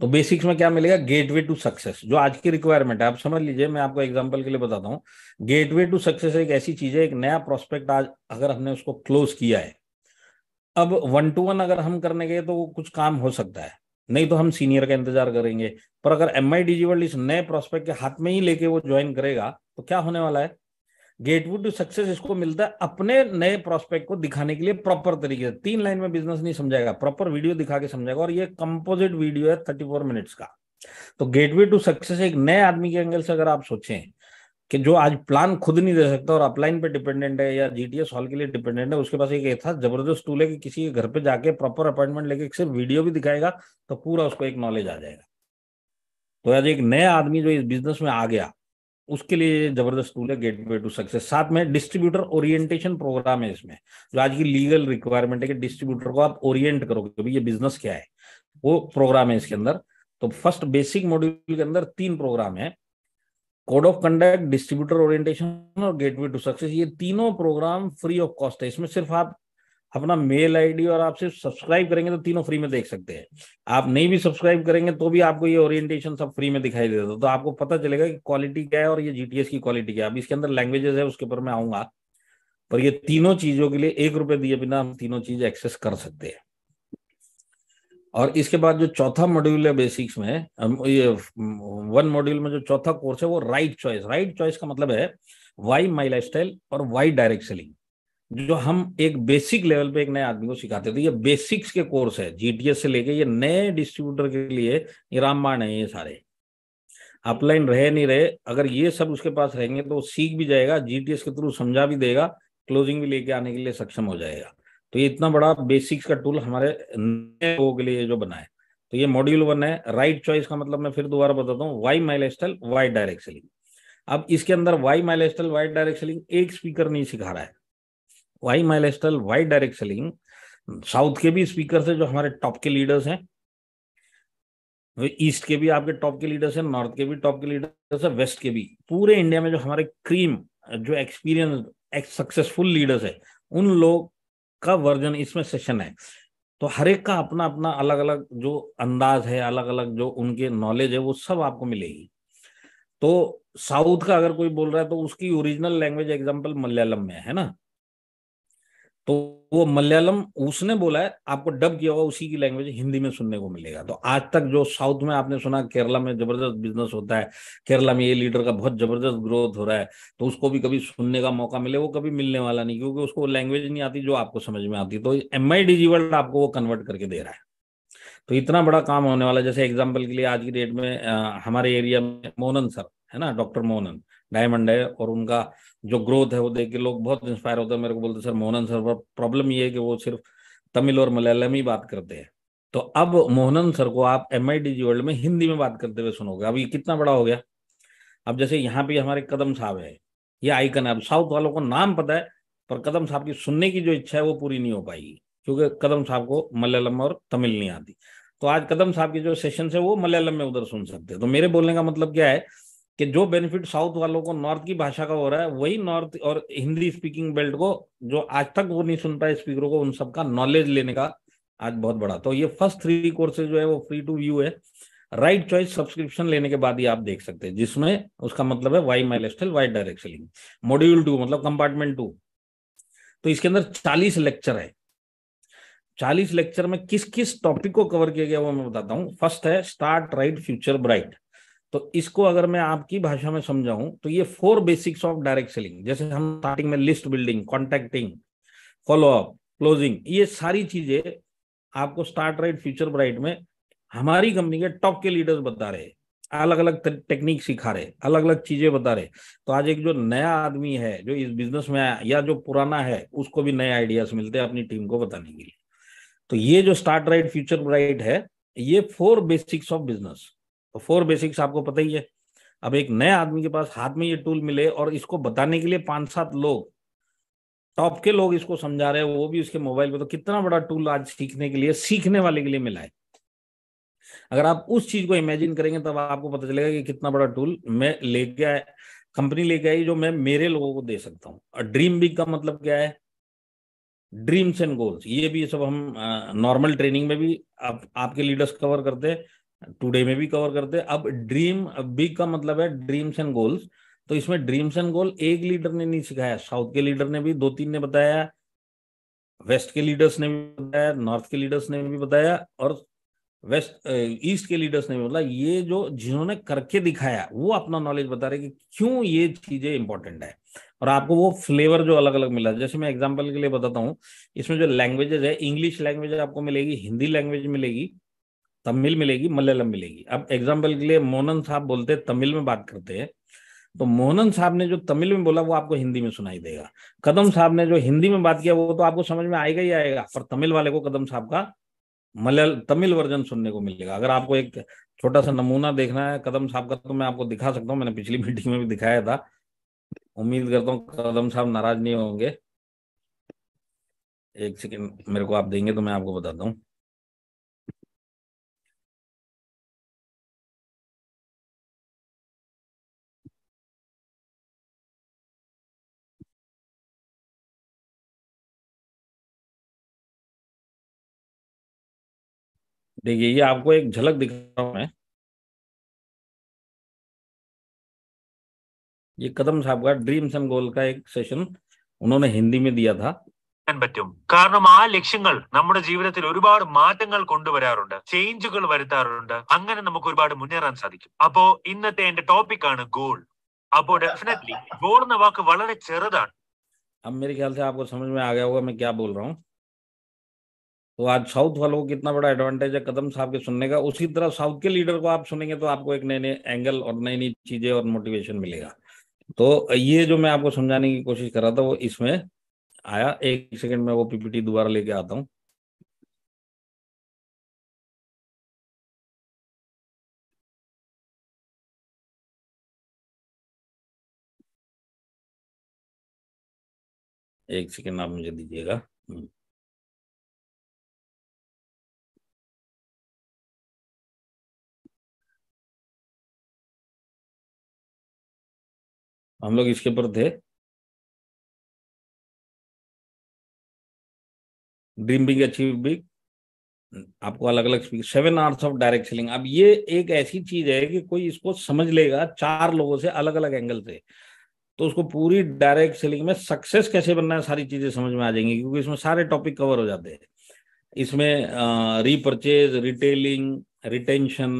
तो बेसिक्स में क्या मिलेगा गेटवे टू सक्सेस जो आज की रिक्वायरमेंट है आप समझ लीजिए मैं आपको एग्जांपल के लिए बताता हूँ गेटवे टू सक्सेस एक ऐसी चीज है एक नया प्रोस्पेक्ट आज अगर हमने उसको क्लोज किया है अब वन टू वन अगर हम करने गए तो कुछ काम हो सकता है नहीं तो हम सीनियर का इंतजार करेंगे पर अगर एम आई वर्ल्ड इस नए प्रोस्पेक्ट के हाथ में ही लेके वो ज्वाइन करेगा तो क्या होने वाला है गेटवुड टू सक्सेस इसको मिलता है अपने नए प्रोस्पेक्ट को दिखाने के लिए प्रॉपर तरीके से तीन लाइन में बिजनेस नहीं समझाएगा प्रॉपर वीडियो दिखा के समझाएगा और ये कंपोजिट वीडियो है थर्टी फोर मिनट्स का तो गेटवे टू सक्सेस एक नए आदमी के एंगल से अगर आप सोचें कि जो आज प्लान खुद नहीं दे सकता और अपलाइन पे डिपेंडेंट है या जीटीएस हॉल के लिए डिपेंडेंट है उसके पास एक था जबरदस्त टूल है कि किसी के घर पे जाके प्रॉपर अपॉइंटमेंट लेके सिर्फ वीडियो भी दिखाएगा तो पूरा उसको एक नॉलेज आ जाएगा तो आज एक नया आदमी जो इस बिजनेस में आ गया उसके लिए जबरदस्त टूल है वे टू सक्सेस साथ में डिस्ट्रीब्यूटर ओरिएंटेशन प्रोग्राम है इसमें जो आज की लीगल रिक्वायरमेंट है कि डिस्ट्रीब्यूटर को आप ओरिएंट करोगे तो ये बिजनेस क्या है वो प्रोग्राम है इसके अंदर तो फर्स्ट बेसिक मॉड्यूल के अंदर तीन प्रोग्राम है code of conduct distributor orientation और गेटवे टू सक्सेस ये तीनों प्रोग्राम फ्री ऑफ कॉस्ट है इसमें सिर्फ आप अपना मेल आईडी और आप सिर्फ सब्सक्राइब करेंगे तो तीनों फ्री में देख सकते हैं आप नहीं भी सब्सक्राइब करेंगे तो भी आपको ये ओरिएंटेशन सब फ्री में दिखाई देता तो आपको पता चलेगा कि क्वालिटी क्या है और ये जीटीएस की क्वालिटी क्या है अब इसके अंदर लैंग्वेजेस है उसके ऊपर मैं आऊंगा पर ये तीनों चीजों के लिए एक रुपए दिए बिना हम तीनों चीज एक्सेस कर सकते हैं और इसके बाद जो चौथा मॉड्यूल है बेसिक्स में ये वन हम्म, मॉड्यूल में जो चौथा कोर्स है वो राइट चॉइस राइट चॉइस का मतलब है वाई माई लाइफ और वाई डायरेक्ट सेलिंग जो हम एक बेसिक लेवल पे एक नए आदमी को सिखाते थे तो ये बेसिक्स के कोर्स है जीटीएस से लेके ये नए डिस्ट्रीब्यूटर के लिए रामबाण है ये सारे अपलाइन रहे नहीं रहे अगर ये सब उसके पास रहेंगे तो वो सीख भी जाएगा जीटीएस के थ्रू समझा भी देगा क्लोजिंग भी लेके आने के लिए सक्षम हो जाएगा तो ये इतना बड़ा बेसिक्स का टूल हमारे नए लोगों के लिए जो बना है तो ये मॉड्यूल वन है राइट चॉइस का मतलब मैं फिर दोबारा बताता हूँ why mile style why direct selling अब इसके अंदर why mile style why direct selling एक स्पीकर नहीं सिखा रहा है why my life style why direct selling south के भी स्पीकर है जो हमारे टॉप के लीडर्स हैं ईस्ट के भी आपके टॉप के लीडर्स हैं नॉर्थ के भी टॉप के लीडर्स हैं वेस्ट के भी पूरे इंडिया में जो हमारे क्रीम जो एक्सपीरियंस सक्सेसफुल लीडर्स है उन लोग का वर्जन इसमें सेशन है तो हर एक का अपना अपना अलग अलग जो अंदाज है अलग अलग जो उनके नॉलेज है वो सब आपको मिलेगी तो साउथ का अगर कोई बोल रहा है तो उसकी ओरिजिनल लैंग्वेज एग्जाम्पल मलयालम में है ना तो वो मलयालम उसने बोला है आपको डब किया हुआ उसी की लैंग्वेज हिंदी में सुनने को मिलेगा तो आज तक जो साउथ में आपने सुना केरला में जबरदस्त बिजनेस होता है केरला में ये लीडर का बहुत जबरदस्त ग्रोथ हो रहा है तो उसको भी कभी सुनने का मौका मिले वो कभी मिलने वाला नहीं क्योंकि उसको लैंग्वेज नहीं आती जो आपको समझ में आती तो एम आई डी वर्ल्ड आपको वो कन्वर्ट करके दे रहा है तो इतना बड़ा काम होने वाला है जैसे एग्जाम्पल के लिए आज की डेट में आ, हमारे एरिया में मोहनन सर है ना डॉक्टर मोहनन डायमंड है और उनका जो ग्रोथ है वो देख के लोग बहुत इंस्पायर होते हैं मेरे को बोलते सर मोहनन सर पर प्रॉब्लम ये है कि वो सिर्फ तमिल और मलयालम ही बात करते हैं तो अब मोहनन सर को आप एम वर्ल्ड में हिंदी में बात करते हुए सुनोगे अब ये कितना बड़ा हो गया अब जैसे यहाँ पे हमारे कदम साहब है ये आइकन है अब साउथ वालों को नाम पता है पर कदम साहब की सुनने की जो इच्छा है वो पूरी नहीं हो पाएगी क्योंकि कदम साहब को मलयालम और तमिल नहीं आती तो आज कदम साहब के जो सेशन है से वो मलयालम में उधर सुन सकते हैं तो मेरे बोलने का मतलब क्या है कि जो बेनिफिट साउथ वालों को नॉर्थ की भाषा का हो रहा है वही नॉर्थ और हिंदी स्पीकिंग बेल्ट को जो आज तक वो नहीं सुन पाए स्पीकरों को उन सबका नॉलेज लेने का आज बहुत बड़ा तो ये फर्स्ट थ्री कोर्सेज जो है वो फ्री टू व्यू है राइट चॉइस सब्सक्रिप्शन लेने के बाद ही आप देख सकते हैं जिसमें उसका मतलब है why mile style why direct selling module two मतलब कंपार्टमेंट टू तो इसके अंदर चालीस लेक्चर है चालीस लेक्चर में किस किस टॉपिक को कवर किया गया वो मैं बताता हूँ फर्स्ट है स्टार्ट राइट फ्यूचर ब्राइट तो इसको अगर मैं आपकी भाषा में समझाऊं तो ये four basics of direct selling जैसे हम स्टार्टिंग में list building contacting follow up closing ये सारी चीजें आपको स्टार्ट राइट फ्यूचर ब्राइट में हमारी कंपनी के टॉप के लीडर्स बता रहे अलग अलग टेक्निक सिखा रहे अलग अलग चीजें बता रहे तो आज एक जो नया आदमी है जो इस बिजनेस में आया या जो पुराना है उसको भी नए आइडियाज मिलते हैं अपनी टीम को बताने के लिए तो ये जो स्टार्ट राइट फ्यूचर ब्राइट है ये फोर बेसिक्स ऑफ बिजनेस तो फोर बेसिक्स आपको पता ही है अब एक नए आदमी के पास हाथ में ये टूल मिले और इसको बताने के लिए पांच सात लोग टॉप के लोग इसको समझा रहे हैं वो भी उसके मोबाइल पे तो कितना बड़ा टूल आज सीखने के लिए सीखने वाले के लिए मिला है अगर आप उस चीज को इमेजिन करेंगे तब आपको पता चलेगा कि कितना बड़ा टूल मैं लेके आया कंपनी लेके आई जो मैं मेरे लोगों को दे सकता हूँ और ड्रीम बिग का मतलब क्या है ड्रीम्स एंड गोल्स ये भी सब हम नॉर्मल ट्रेनिंग में भी आप, आपके लीडर्स कवर करते हैं टुडे में भी कवर करते हैं अब ड्रीम बिग का मतलब है ड्रीम्स एंड गोल्स तो इसमें ड्रीम्स एंड गोल एक लीडर ने नहीं सिखाया साउथ के लीडर ने भी दो तीन ने बताया वेस्ट के लीडर्स ने भी बताया नॉर्थ के लीडर्स ने भी बताया और वेस्ट ईस्ट के लीडर्स ने भी बताया ये जो जिन्होंने करके दिखाया वो अपना नॉलेज बता रहे कि क्यों ये चीजें इंपॉर्टेंट है और आपको वो फ्लेवर जो अलग अलग मिला जैसे मैं एग्जाम्पल के लिए बताता हूँ इसमें जो लैंग्वेजेज है इंग्लिश लैंग्वेज आपको मिलेगी हिंदी लैंग्वेज मिलेगी तमिल मिलेगी मलयालम मिलेगी अब एग्जाम्पल के लिए मोहन साहब बोलते हैं तमिल में बात करते हैं तो मोहनन साहब ने जो तमिल में बोला वो आपको हिंदी में सुनाई देगा कदम साहब ने जो हिंदी में बात किया वो तो आपको समझ में आएगा ही आएगा पर तमिल वाले को कदम साहब का मलयाल तमिल वर्जन सुनने को मिलेगा अगर आपको एक छोटा सा नमूना देखना है कदम साहब का तो मैं आपको दिखा सकता हूँ मैंने पिछली मीटिंग में भी दिखाया था उम्मीद करता हूँ कदम साहब नाराज नहीं होंगे एक सेकेंड मेरे को आप देंगे तो मैं आपको बताता हूँ देखिए ये आपको एक झलक दिखा रहा हूँ मैं ये कदम साहब का ड्रीम सम गोल का एक सेशन उन्होंने हिंदी में दिया था ചെയ്യാൻ പറ്റും കാരണം ആ ലക്ഷ്യങ്ങൾ നമ്മുടെ ജീവിതത്തിൽ ഒരുപാട് മാറ്റങ്ങൾ കൊണ്ടുവരാറുണ്ട് ചേഞ്ചുകൾ വരുത്താറുണ്ട് അങ്ങനെ നമുക്ക് ഒരുപാട് മുന്നേറാൻ സാധിക്കും അപ്പോ ഇന്നത്തെ എന്റെ ടോപ്പിക് ആണ് ഗോൾ അപ്പോ ഡെഫിനറ്റ്ലി ഗോൾ എന്ന വാക്ക് വളരെ ചെറുതാണ് अब मेरे ख्याल से आपको समझ में आ गया होगा मैं क्या बोल रहा हूँ तो आज साउथ वालों को कितना बड़ा एडवांटेज है कदम साहब के सुनने का उसी तरह साउथ के लीडर को आप सुनेंगे तो आपको एक नए नए एंगल और नई नई चीजें और मोटिवेशन मिलेगा तो ये जो मैं आपको समझाने की कोशिश कर रहा था वो इसमें आया एक सेकंड में वो पीपीटी दोबारा लेके आता हूं एक सेकेंड आप मुझे दीजिएगा हम्म। हम लोग इसके ऊपर थे ड्रीम बिग अचीव बिग आपको अलग अलग seven arts of direct selling अब ये एक ऐसी चीज है कि कोई इसको समझ लेगा चार लोगों से अलग अलग एंगल से तो उसको पूरी डायरेक्ट सेलिंग में सक्सेस कैसे बनना है सारी चीजें समझ में आ जाएंगी क्योंकि इसमें सारे टॉपिक कवर हो जाते हैं इसमें रीपर्चेज रिटेलिंग रिटेंशन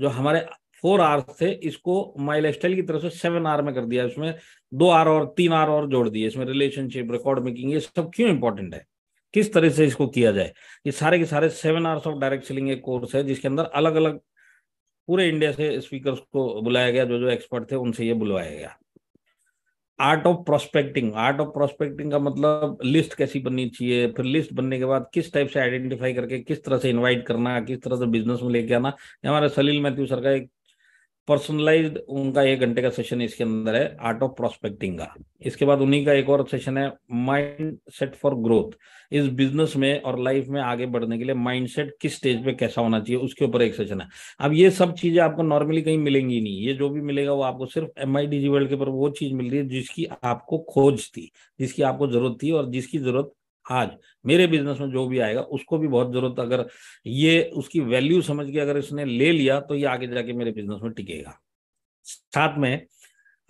जो हमारे फोर आर थे इसको माइल स्टाइल की तरफ से सेवन आर में कर दिया इसमें दो आर और तीन आर और जोड़ दिए इसमें रिलेशनशिप रिकॉर्ड मेकिंग ये सब क्यों इंपॉर्टेंट है किस तरह से इसको किया जाए ये सारे के सारे seven arts of direct selling एक कोर्स है जिसके अंदर अलग अलग पूरे इंडिया से स्पीकर को बुलाया गया जो जो एक्सपर्ट थे उनसे ये बुलवाया गया art of prospecting art of prospecting का मतलब लिस्ट कैसी बननी चाहिए फिर लिस्ट बनने के बाद किस टाइप से आइडेंटिफाई करके किस तरह से इनवाइट करना किस तरह से बिजनेस में लेके आना हमारे सलील मैथ्यू सर का एक पर्सनलाइज उनका एक घंटे का सेशन इसके अंदर है आर्ट ऑफ प्रोस्पेक्टिंग का इसके बाद उन्हीं का एक और सेशन है माइंड सेट फॉर ग्रोथ इस बिजनेस में और लाइफ में आगे बढ़ने के लिए माइंड सेट किस स्टेज पे कैसा होना चाहिए उसके ऊपर एक सेशन है अब ये सब चीजें आपको नॉर्मली कहीं मिलेंगी नहीं ये जो भी मिलेगा वो आपको सिर्फ M I D G world के ऊपर वो चीज मिल रही है जिसकी आपको खोज थी जिसकी आपको जरूरत थी और जिसकी जरूरत आज मेरे बिजनेस में जो भी आएगा उसको भी बहुत जरूरत अगर ये उसकी वैल्यू समझ के अगर इसने ले लिया तो ये आगे जाके मेरे बिजनेस में टिकेगा साथ में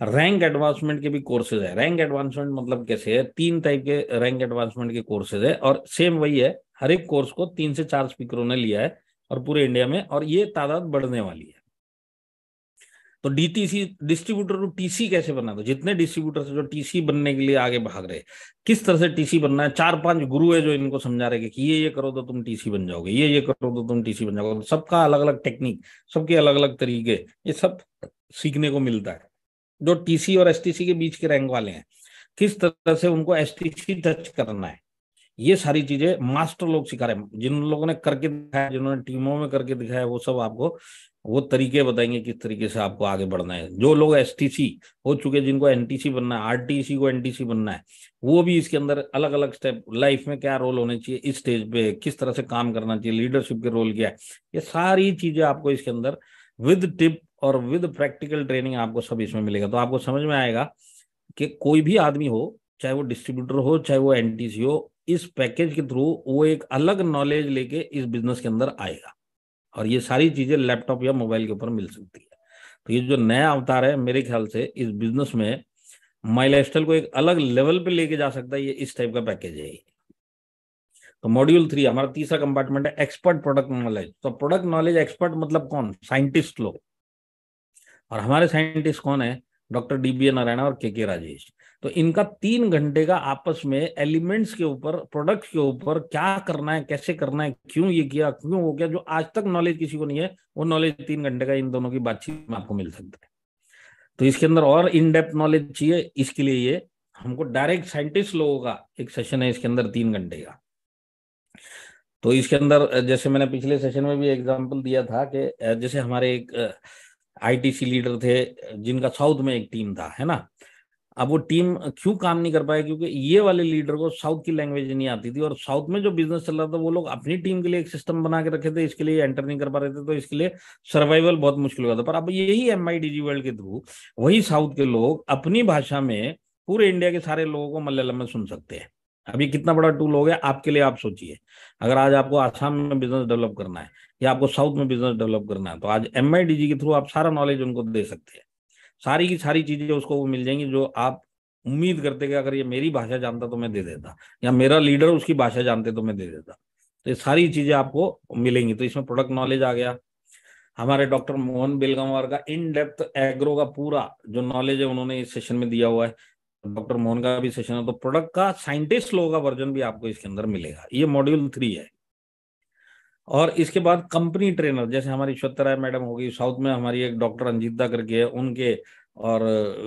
रैंक एडवांसमेंट के भी कोर्सेज है रैंक एडवांसमेंट मतलब कैसे है तीन टाइप के रैंक एडवांसमेंट के कोर्सेज है और सेम वही है हर एक कोर्स को तीन से चार स्पीकरों ने लिया है और पूरे इंडिया में और ये तादाद बढ़ने वाली है तो डीटीसी डिस्ट्रीब्यूटर को टीसी कैसे बना दो तो जितने डिस्ट्रीब्यूटर जो टीसी बनने के लिए आगे भाग रहे किस तरह से टीसी बनना है चार पांच गुरु है जो इनको समझा रहे कि ये ये करो तो तुम टीसी बन जाओगे ये ये करो तो तुम टीसी बन जाओगे तो सबका अलग अलग टेक्निक सबके अलग अलग तरीके ये सब सीखने को मिलता है जो टीसी और एस के बीच के रैंक वाले हैं किस तरह से उनको एस टच करना है ये सारी चीजें मास्टर लोग सिखा रहे हैं जिन लोगों ने करके दिखाया जिन्होंने टीमों में करके दिखाया वो सब आपको वो तरीके बताएंगे किस तरीके से आपको आगे बढ़ना है जो लोग एस हो चुके जिनको एनटीसी बनना है आरटीसी को एनटीसी बनना है वो भी इसके अंदर अलग अलग स्टेप लाइफ में क्या रोल होने चाहिए इस स्टेज पे किस तरह से काम करना चाहिए लीडरशिप के रोल क्या है ये सारी चीजें आपको इसके अंदर विद टिप और विद प्रैक्टिकल ट्रेनिंग आपको सब इसमें मिलेगा तो आपको समझ में आएगा कि कोई भी आदमी हो चाहे वो डिस्ट्रीब्यूटर हो चाहे वो एनटीसी हो इस पैकेज के थ्रू वो एक अलग नॉलेज लेके इस बिजनेस के अंदर आएगा और ये सारी चीजें लैपटॉप या मोबाइल के ऊपर मिल सकती है तो ये जो नया अवतार है मेरे ख्याल से इस बिजनेस में माई लाइफ को एक अलग लेवल पे लेके जा सकता है ये इस टाइप का पैकेज है तो मॉड्यूल थ्री हमारा तीसरा कंपार्टमेंट है एक्सपर्ट प्रोडक्ट नॉलेज तो प्रोडक्ट नॉलेज एक्सपर्ट मतलब कौन साइंटिस्ट लोग और हमारे साइंटिस्ट कौन है डॉक्टर डी बी नारायण और के के राजेश तो इनका तीन घंटे का आपस में एलिमेंट्स के ऊपर प्रोडक्ट के ऊपर क्या करना है कैसे करना है क्यों ये किया क्यों हो गया जो आज तक नॉलेज किसी को नहीं है वो नॉलेज तीन घंटे का इन दोनों की बातचीत में आपको मिल सकता है तो इसके अंदर और इन डेप्थ नॉलेज चाहिए इसके लिए ये हमको डायरेक्ट साइंटिस्ट लोगों का एक सेशन है इसके अंदर तीन घंटे का तो इसके अंदर जैसे मैंने पिछले सेशन में भी एग्जांपल दिया था कि जैसे हमारे एक आईटीसी लीडर थे जिनका साउथ में एक टीम था है ना अब वो टीम क्यों काम नहीं कर पाया क्योंकि ये वाले लीडर को साउथ की लैंग्वेज नहीं आती थी और साउथ में जो बिजनेस चल रहा था वो लोग अपनी टीम के लिए एक सिस्टम बना के रखे थे इसके लिए एंटर नहीं कर पा रहे थे तो इसके लिए सर्वाइवल बहुत मुश्किल हुआ था पर अब यही एम आई वर्ल्ड के थ्रू वही साउथ के लोग अपनी भाषा में पूरे इंडिया के सारे लोगों को मलयालम में सुन सकते हैं अभी कितना बड़ा टूल हो गया आपके लिए आप सोचिए अगर आज आपको आसाम में बिजनेस डेवलप करना है या आपको साउथ में बिजनेस डेवलप करना है तो आज एम के थ्रू आप सारा नॉलेज उनको दे सकते हैं सारी की सारी चीजें उसको वो मिल जाएंगी जो आप उम्मीद करते कि अगर ये मेरी भाषा जानता तो मैं दे देता या मेरा लीडर उसकी भाषा जानते तो मैं दे देता तो ये सारी चीजें आपको मिलेंगी तो इसमें प्रोडक्ट नॉलेज आ गया हमारे डॉक्टर मोहन बेलगांवर का इन डेप्थ एग्रो का पूरा जो नॉलेज है उन्होंने इस सेशन में दिया हुआ है डॉक्टर मोहन का भी सेशन है तो प्रोडक्ट का साइंटिस्ट लोगों का वर्जन भी आपको इसके अंदर मिलेगा ये मॉड्यूल थ्री है और इसके बाद कंपनी ट्रेनर जैसे हमारी श्वेता राय मैडम होगी साउथ में हमारी एक डॉक्टर अंजिता करके है उनके और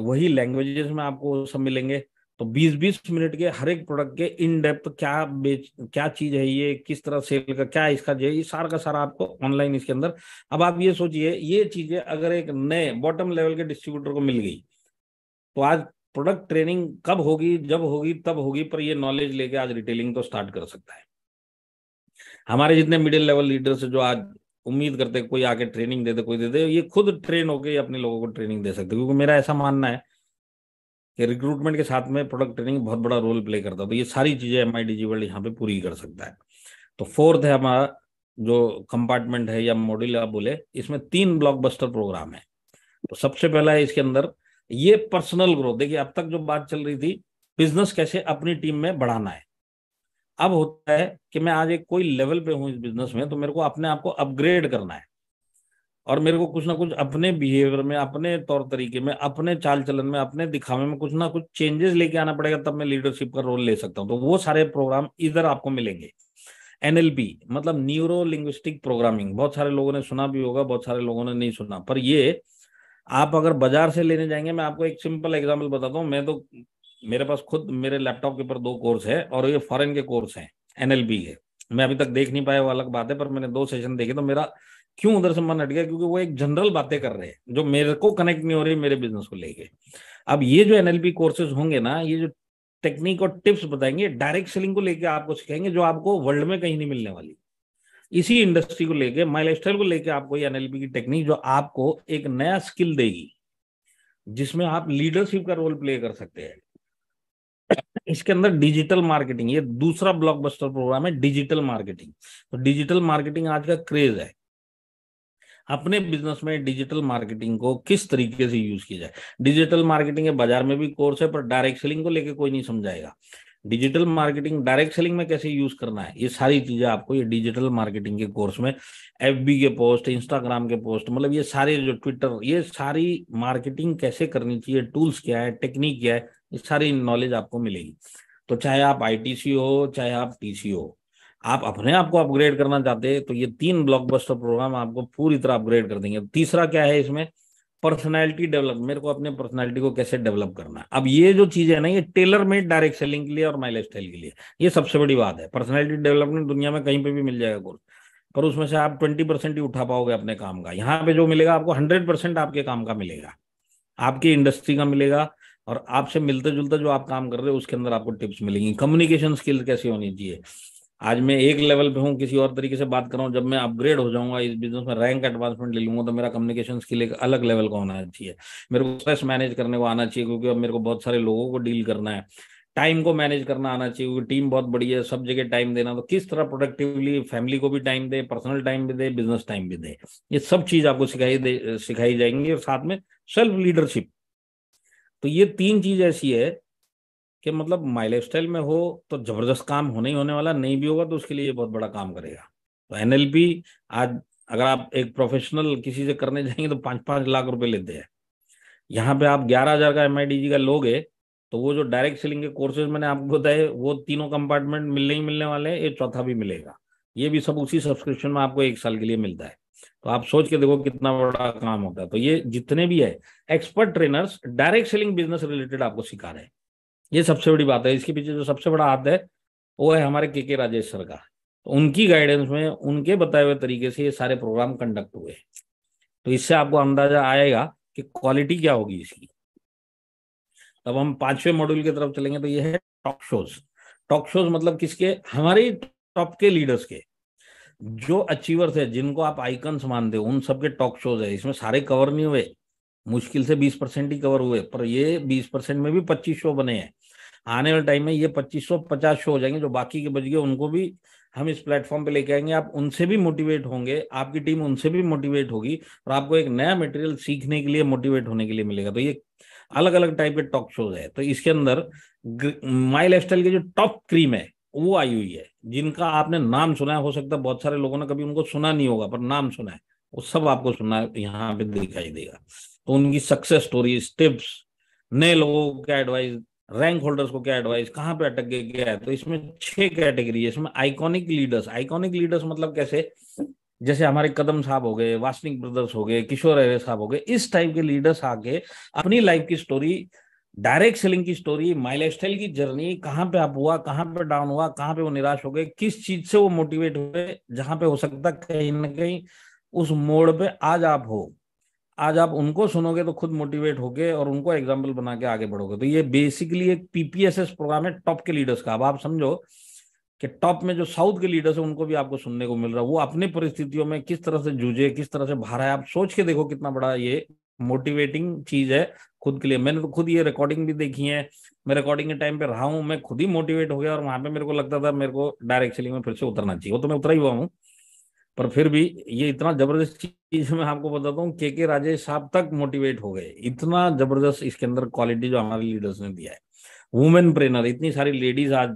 वही लैंग्वेजेस में आपको सब मिलेंगे तो 20-20 मिनट के हर एक प्रोडक्ट के इन डेप्थ क्या बेच क्या चीज है ये किस तरह सेल का क्या इसका जो ये सारा का सारा आपको ऑनलाइन इसके अंदर अब आप ये सोचिए ये चीजें अगर एक नए बॉटम लेवल के डिस्ट्रीब्यूटर को मिल गई तो आज प्रोडक्ट ट्रेनिंग कब होगी जब होगी तब होगी पर ये नॉलेज लेके आज रिटेलिंग तो स्टार्ट कर सकता है हमारे जितने मिडिल लेवल लीडर्स जो आज उम्मीद करते कोई आके ट्रेनिंग दे दे कोई दे दे ये खुद ट्रेन होके अपने लोगों को ट्रेनिंग दे सकते क्योंकि मेरा ऐसा मानना है कि रिक्रूटमेंट के साथ में प्रोडक्ट ट्रेनिंग बहुत बड़ा रोल प्ले करता है तो ये सारी चीजें M I D G world यहाँ पे पूरी कर सकता है तो फोर्थ है हमारा जो कंपार्टमेंट है या मॉड्यूल आप बोले इसमें तीन ब्लॉकबस्टर प्रोग्राम है तो सबसे पहला है इसके अंदर ये पर्सनल ग्रोथ देखिए अब तक जो बात चल रही थी बिजनेस कैसे अपनी टीम में बढ़ाना है अब होता है कि मैं आज एक कोई लेवल पे हूं इस बिजनेस में तो मेरे को अपने आप को अपग्रेड करना है और मेरे को कुछ ना कुछ अपने बिहेवियर में अपने तौर तरीके में अपने चाल चलन में अपने दिखावे में कुछ ना कुछ चेंजेस लेके आना पड़ेगा तब मैं लीडरशिप का रोल ले सकता हूँ तो वो सारे प्रोग्राम इधर आपको मिलेंगे एनएलपी मतलब न्यूरो लिंग्विस्टिक प्रोग्रामिंग बहुत सारे लोगों ने सुना भी होगा बहुत सारे लोगों ने नहीं सुना पर ये आप अगर बाजार से लेने जाएंगे मैं आपको एक सिंपल एग्जाम्पल बताता हूँ मैं तो मेरे पास खुद मेरे लैपटॉप के ऊपर दो कोर्स है और ये फॉरेन के कोर्स हैं एनएलपी के मैं अभी तक देख नहीं पाया वो अलग बात है पर मैंने दो सेशन देखे तो मेरा क्यों उधर से मन हट गया क्योंकि वो एक जनरल बातें कर रहे हैं जो मेरे को कनेक्ट नहीं हो रही मेरे बिजनेस को लेके अब ये जो एनएलपी कोर्सेज होंगे ना ये जो टेक्निक और टिप्स बताएंगे डायरेक्ट सेलिंग को लेके आपको सिखाएंगे जो आपको वर्ल्ड में कहीं नहीं मिलने वाली इसी इंडस्ट्री को लेके माई लाइफ को लेके आपको ये एनएलपी की टेक्निक जो आपको एक नया स्किल देगी जिसमें आप लीडरशिप का रोल प्ले कर सकते हैं इसके अंदर डिजिटल मार्केटिंग ये दूसरा ब्लॉकबस्टर प्रोग्राम है डिजिटल मार्केटिंग तो डिजिटल मार्केटिंग आज का क्रेज है अपने बिजनेस में डिजिटल मार्केटिंग को किस तरीके से यूज किया जाए डिजिटल मार्केटिंग के बाजार में भी कोर्स है पर डायरेक्ट सेलिंग को लेकर कोई नहीं समझाएगा डिजिटल मार्केटिंग डायरेक्ट सेलिंग में कैसे यूज करना है ये सारी चीजें आपको ये डिजिटल मार्केटिंग के कोर्स में एफ के पोस्ट इंस्टाग्राम के पोस्ट मतलब ये सारे जो ट्विटर ये सारी मार्केटिंग कैसे करनी चाहिए टूल्स क्या है टेक्निक क्या है ये सारी नॉलेज आपको मिलेगी तो चाहे आप आईटीसी हो चाहे आप टीसी हो आप अपने आप को अपग्रेड करना चाहते हैं तो ये तीन ब्लॉकबस्टर प्रोग्राम आपको पूरी तरह अपग्रेड कर देंगे तीसरा क्या है इसमें पर्सनालिटी डेवलप मेरे को अपने पर्सनालिटी को कैसे डेवलप करना अब ये जो चीज है ना ये टेलर मेड डायरेक्ट सेलिंग के लिए और माइलेज स्टाइल के लिए ये सबसे बड़ी बात है पर्सनैलिटी डेवलपमेंट दुनिया में कहीं पर भी मिल जाएगा कोर्स पर उसमें से आप ट्वेंटी परसेंट ही उठा पाओगे अपने काम का यहाँ पे जो मिलेगा आपको हंड्रेड परसेंट आपके काम का मिलेगा आपकी इंडस्ट्री का मिलेगा और आपसे मिलते जुलते जो आप काम कर रहे हो उसके अंदर आपको टिप्स मिलेंगी कम्युनिकेशन स्किल कैसी होनी चाहिए आज मैं एक लेवल पे हूँ किसी और तरीके से बात कर रहा हूँ जब मैं अपग्रेड हो जाऊंगा इस बिजनेस में रैंक एडवांसमेंट ले लूंगा तो मेरा कम्युनिकेशन स्किल एक अलग लेवल का होना चाहिए मेरे को स्ट्रेस मैनेज करने को आना चाहिए क्योंकि अब मेरे को बहुत सारे लोगों को डील करना है टाइम को मैनेज करना आना चाहिए क्योंकि टीम बहुत बड़ी है सब जगह टाइम देना तो किस तरह प्रोडक्टिवली फैमिली को भी टाइम दे पर्सनल टाइम भी दे बिजनेस टाइम भी दे ये सब चीज आपको सिखाई दे सिखाई जाएंगी और साथ में सेल्फ लीडरशिप तो ये तीन चीज ऐसी है कि मतलब माई लाइफ स्टाइल में हो तो जबरदस्त काम होने ही होने वाला नहीं भी होगा तो उसके लिए ये बहुत बड़ा काम करेगा तो एन आज अगर आप एक प्रोफेशनल किसी से करने जाएंगे तो पाँच पाँच लाख रुपए लेते हैं यहाँ पे आप ग्यारह हजार का एम का लोगे तो वो जो डायरेक्ट सेलिंग के कोर्सेज मैंने आपको बताए वो तीनों कंपार्टमेंट मिलने ही मिलने वाले हैं ये चौथा भी मिलेगा ये भी सब उसी सब्सक्रिप्शन में आपको एक साल के लिए मिलता है तो आप सोच के देखो कितना बड़ा काम होता है तो ये जितने भी है expert trainers direct selling business related आपको सिखा रहे हैं ये सबसे बड़ी बात है इसके पीछे जो सबसे बड़ा हाथ है वो है हमारे के के राजेश सर का तो उनकी गाइडेंस में उनके बताए हुए तरीके से ये सारे प्रोग्राम कंडक्ट हुए तो इससे आपको अंदाजा आएगा कि क्वालिटी क्या होगी इसकी तब हम पांचवें मॉड्यूल की तरफ चलेंगे तो ये है टॉक शोज टॉक शोज मतलब किसके हमारे टॉप के लीडर्स के जो अचीवर्स है जिनको आप आइकन्स मानते हो उन सबके टॉक शोज है इसमें सारे कवर नहीं हुए मुश्किल से बीस परसेंट ही कवर हुए पर ये बीस परसेंट में भी पच्चीस शो बने हैं आने वाले टाइम में ये पच्चीस सौ पचास शो हो जाएंगे जो बाकी के बच गए उनको भी हम इस प्लेटफॉर्म पे लेके आएंगे आप उनसे भी मोटिवेट होंगे आपकी टीम उनसे भी मोटिवेट होगी और आपको एक नया मटेरियल सीखने के लिए मोटिवेट होने के लिए मिलेगा तो ये अलग अलग टाइप के टॉक शोज है तो इसके अंदर माई लाइफ के जो टॉप क्रीम है वो आई हुई है जिनका आपने नाम सुना है हो सकता है बहुत सारे लोगों ने कभी उनको सुना नहीं होगा पर नाम सुना है वो सब आपको सुना यहाँ पे दिखाई देगा तो उनकी सक्सेस स्टोरी टिप्स नए लोगों को क्या एडवाइस रैंक होल्डर्स को क्या एडवाइस कहाँ पे अटक गया क्या है तो इसमें छह कैटेगरी है इसमें आइकॉनिक लीडर्स आइकॉनिक लीडर्स मतलब कैसे जैसे हमारे कदम साहब हो गए वासनिक ब्रदर्स हो गए किशोर अरे साहब हो गए इस टाइप के लीडर्स आके अपनी लाइफ की स्टोरी डायरेक्ट सेलिंग की स्टोरी माई लाइफ स्टाइल की जर्नी कहाँ पे आप हुआ कहाँ पे डाउन हुआ कहाँ पे वो निराश हो गए किस चीज से वो मोटिवेट हुए जहां पे हो सकता कहीं ना कहीं उस मोड़ पे आज आप हो आज आप उनको सुनोगे तो खुद मोटिवेट होगे और उनको एग्जाम्पल बना के आगे बढ़ोगे तो ये बेसिकली एक पीपीएसएस प्रोग्राम है टॉप के लीडर्स का अब आप समझो कि टॉप में जो साउथ के लीडर्स है उनको भी आपको सुनने को मिल रहा है वो अपने परिस्थितियों में किस तरह से जूझे किस तरह से बाहर आए आप सोच के देखो कितना बड़ा ये मोटिवेटिंग चीज है खुद के लिए मैंने तो खुद ये रिकॉर्डिंग भी देखी है मैं रिकॉर्डिंग के टाइम पे रहा हूँ मैं खुद ही मोटिवेट हो गया और वहां पे मेरे को लगता था मेरे को डायरेक्ट में फिर से उतरना चाहिए वो तो मैं उतरा ही हुआ हूँ पर फिर भी ये इतना जबरदस्त चीज मैं आपको बताता हूँ के के राजेश साहब तक मोटिवेट हो गए इतना जबरदस्त इसके अंदर क्वालिटी जो हमारे लीडर्स ने दिया है वुमेन प्रेनर इतनी सारी लेडीज आज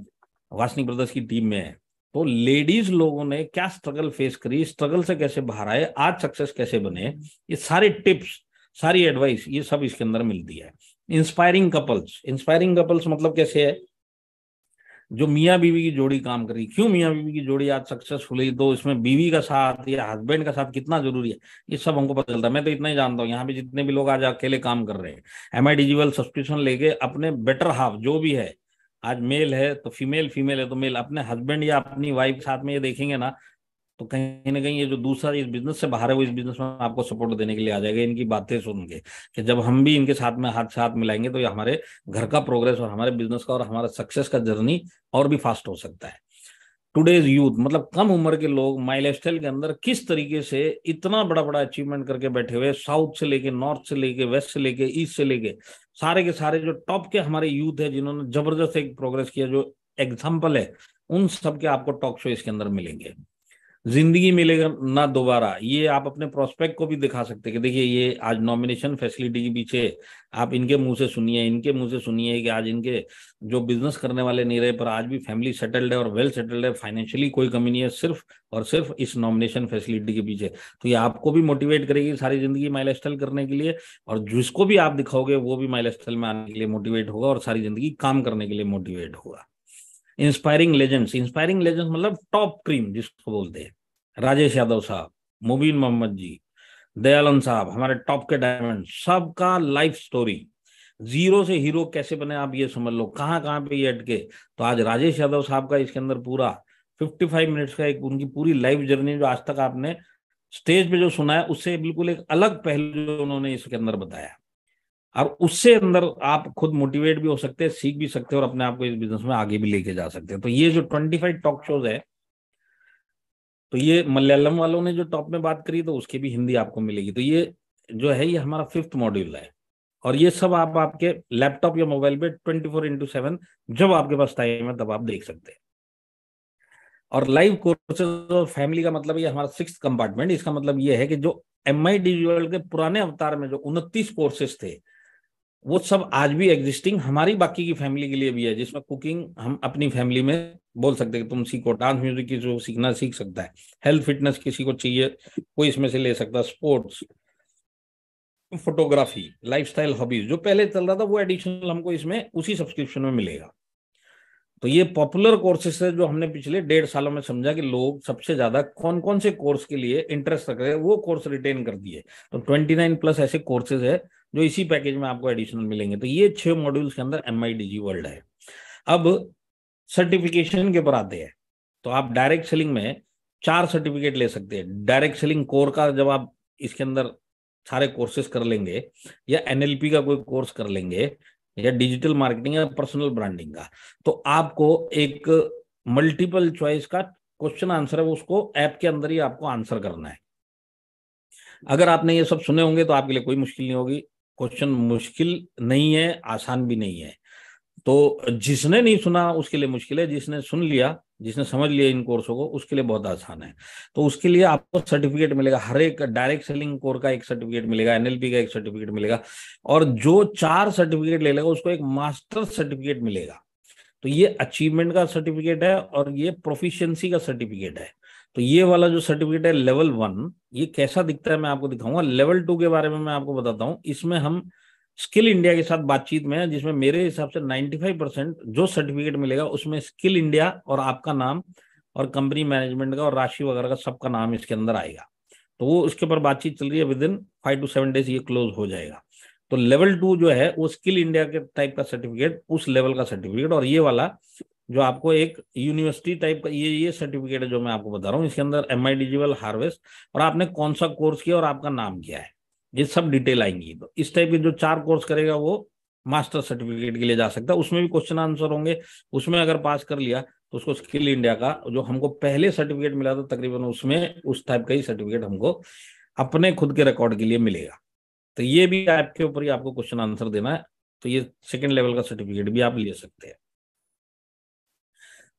वासनी ब्रदर्स की टीम में है तो लेडीज लोगों ने क्या स्ट्रगल फेस करी स्ट्रगल से कैसे बाहर आए आज सक्सेस कैसे बने ये सारे टिप्स सारी एडवाइस ये सब इसके अंदर मिलती है इंस्पायरिंग कपल्स इंस्पायरिंग कपल्स मतलब कैसे है जो मियाँ बीवी की जोड़ी काम कर रही क्यों मियाँ बीवी की जोड़ी आज सक्सेसफुल है तो इसमें बीवी का साथ या हस्बैंड का साथ कितना जरूरी है ये सब हमको पता चलता है मैं तो इतना ही जानता हूँ यहाँ पे जितने भी लोग आज अकेले काम कर रहे हैं एम आई डिजिवल सब्सक्रिप्शन लेके अपने बेटर हाफ जो भी है आज मेल है तो फीमेल फीमेल है तो मेल अपने हस्बैंड या अपनी वाइफ साथ में ये देखेंगे ना तो कहीं ना कहीं ये जो दूसरा इस बिजनेस से बाहर है वो इस बिजनेस में आपको सपोर्ट देने के लिए आ जाएगा इनकी बातें सुन के कि जब हम भी इनके साथ में हाथ साथ मिलाएंगे तो ये हमारे घर का प्रोग्रेस और हमारे बिजनेस का और हमारा सक्सेस का जर्नी और भी फास्ट हो सकता है टुडेज यूथ मतलब कम उम्र के लोग माइल के अंदर किस तरीके से इतना बड़ा बड़ा अचीवमेंट करके बैठे हुए साउथ से लेके नॉर्थ से लेके वेस्ट से लेके ईस्ट से लेके सारे के सारे जो टॉप के हमारे यूथ है जिन्होंने जबरदस्त एक प्रोग्रेस किया जो एग्जाम्पल है उन सबके आपको टॉक शो इसके अंदर मिलेंगे जिंदगी मिलेगा ना दोबारा ये आप अपने प्रोस्पेक्ट को भी दिखा सकते कि देखिए ये आज नॉमिनेशन फैसिलिटी के पीछे आप इनके मुंह से सुनिए इनके मुंह से सुनिए कि आज इनके जो बिजनेस करने वाले नहीं रहे पर आज भी फैमिली सेटल्ड है और वेल सेटल्ड है फाइनेंशियली कोई कमी नहीं है सिर्फ और सिर्फ इस नॉमिनेशन फैसिलिटी के पीछे तो ये आपको भी मोटिवेट करेगी सारी जिंदगी माइल करने के लिए और जिसको भी आप दिखाओगे वो भी माइल में आने के लिए मोटिवेट होगा और सारी जिंदगी काम करने के लिए मोटिवेट होगा इंस्पायरिंग लेजेंड्स इंस्पायरिंग लेजेंड्स मतलब टॉप क्रीम जिसको बोलते हैं राजेश यादव साहब मुबीन मोहम्मद जी दयालन साहब हमारे टॉप के डायमंड सबका लाइफ स्टोरी जीरो से हीरो कैसे बने आप ये समझ लो कहाँ कहाँ पे ये अटके तो आज राजेश यादव साहब का इसके अंदर पूरा 55 मिनट्स का एक उनकी पूरी लाइफ जर्नी जो आज तक आपने स्टेज पे जो सुना है उससे बिल्कुल एक अलग पहलू जो उन्होंने इसके अंदर बताया और उससे अंदर आप खुद मोटिवेट भी हो सकते हैं सीख भी सकते हैं और अपने आप को इस बिजनेस में आगे भी लेके जा सकते हैं तो ये जो फाइव टॉक शोज है तो ये मलयालम वालों ने जो टॉप में बात करी तो उसकी भी हिंदी आपको मिलेगी तो ये जो है ये हमारा फिफ्थ मॉड्यूल है और ये सब आप आपके लैपटॉप या मोबाइल पे ट्वेंटी फोर इंटू सेवन जब आपके पास टाइम है तब आप देख सकते हैं और लाइव कोर्सेज और फैमिली का मतलब ये हमारा सिक्स कंपार्टमेंट इसका मतलब ये है कि जो एम आई के पुराने अवतार में जो उनतीस कोर्सेज थे वो सब आज भी एग्जिस्टिंग हमारी बाकी की फैमिली के लिए भी है जिसमें कुकिंग हम अपनी फैमिली में बोल सकते हैं तुम सीखो डांस म्यूजिक किसी को सीखना सीख सकता है हेल्थ फिटनेस किसी को चाहिए कोई इसमें से ले सकता है स्पोर्ट्स फोटोग्राफी लाइफस्टाइल हॉबीज जो पहले चल रहा था वो एडिशनल हमको इसमें उसी सब्सक्रिप्शन में मिलेगा तो ये पॉपुलर कोर्सेस है जो हमने पिछले डेढ़ सालों में समझा कि लोग सबसे ज्यादा कौन कौन से कोर्स के लिए इंटरेस्ट रख रहे हैं वो कोर्स रिटेन कर दिए तो 29 प्लस ऐसे कोर्सेज है जो इसी पैकेज में आपको एडिशनल मिलेंगे तो ये छह मॉड्यूल्स के अंदर एम वर्ल्ड है अब सर्टिफिकेशन के ऊपर आते हैं तो आप डायरेक्ट सेलिंग में चार सर्टिफिकेट ले सकते हैं डायरेक्ट सेलिंग कोर का जब आप इसके अंदर सारे कोर्सेज कर लेंगे या एनएलपी का कोई कोर्स कर लेंगे या डिजिटल मार्केटिंग या पर्सनल ब्रांडिंग का तो आपको एक मल्टीपल चॉइस का क्वेश्चन आंसर है उसको ऐप के अंदर ही आपको आंसर करना है अगर आपने ये सब सुने होंगे तो आपके लिए कोई मुश्किल नहीं होगी क्वेश्चन मुश्किल नहीं है आसान भी नहीं है तो जिसने नहीं सुना उसके लिए मुश्किल है जिसने सुन लिया जिसने समझ लिया इन कोर्सों को उसके लिए बहुत आसान है तो उसके लिए आपको सर्टिफिकेट मिलेगा हर एक डायरेक्ट सेलिंग कोर का एक सर्टिफिकेट मिलेगा एनएलपी का एक सर्टिफिकेट मिलेगा और जो चार सर्टिफिकेट ले लेगा उसको एक मास्टर सर्टिफिकेट मिलेगा तो ये अचीवमेंट का सर्टिफिकेट है और ये प्रोफिशिएंसी का सर्टिफिकेट है तो ये वाला जो सर्टिफिकेट है लेवल वन ये कैसा दिखता है मैं आपको दिखाऊंगा लेवल टू के बारे में मैं आपको बताता हूँ इसमें हम स्किल इंडिया के साथ बातचीत में है जिसमें मेरे हिसाब से 95 परसेंट जो सर्टिफिकेट मिलेगा उसमें स्किल इंडिया और आपका नाम और कंपनी मैनेजमेंट का और राशि वगैरह का सबका नाम इसके अंदर आएगा तो वो उसके ऊपर बातचीत चल रही है within five to seven days ये क्लोज हो जाएगा तो लेवल टू जो है वो स्किल इंडिया के टाइप का सर्टिफिकेट उस लेवल का सर्टिफिकेट और ये वाला जो आपको एक यूनिवर्सिटी टाइप का ये ये सर्टिफिकेट है जो मैं आपको बता रहा हूँ इसके अंदर एम आई हार्वेस्ट और आपने कौन सा कोर्स किया और आपका नाम क्या है ये सब डिटेल आएंगी तो इस टाइप के जो चार कोर्स करेगा वो मास्टर सर्टिफिकेट के लिए जा सकता है उसमें भी क्वेश्चन आंसर होंगे उसमें अगर पास कर लिया तो उसको स्किल इंडिया का जो हमको पहले सर्टिफिकेट मिला था तकरीबन उसमें उस टाइप का ही सर्टिफिकेट हमको अपने खुद के रिकॉर्ड के लिए मिलेगा तो ये भी ऐप के ऊपर ही आपको क्वेश्चन आंसर देना है तो ये सेकेंड लेवल का सर्टिफिकेट भी आप ले सकते हैं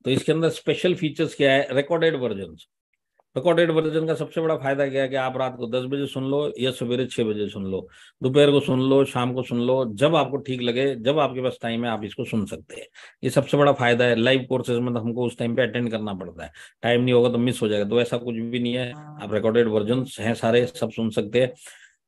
तो इसके अंदर स्पेशल फीचर्स क्या है रिकॉर्डेड वर्जन रिकॉर्डेड वर्जन का सबसे बड़ा फायदा क्या है कि आप रात को दस बजे सुन लो या सवेरे छह बजे सुन लो दोपहर को सुन लो शाम को सुन लो जब आपको ठीक लगे जब आपके पास टाइम है आप इसको सुन सकते हैं ये सबसे बड़ा फायदा है लाइव कोर्सेज में तो हमको उस टाइम पे अटेंड करना पड़ता है टाइम नहीं होगा तो मिस हो जाएगा तो ऐसा कुछ भी नहीं है आप रिकॉर्डेड वर्जन है सारे सब सुन सकते हैं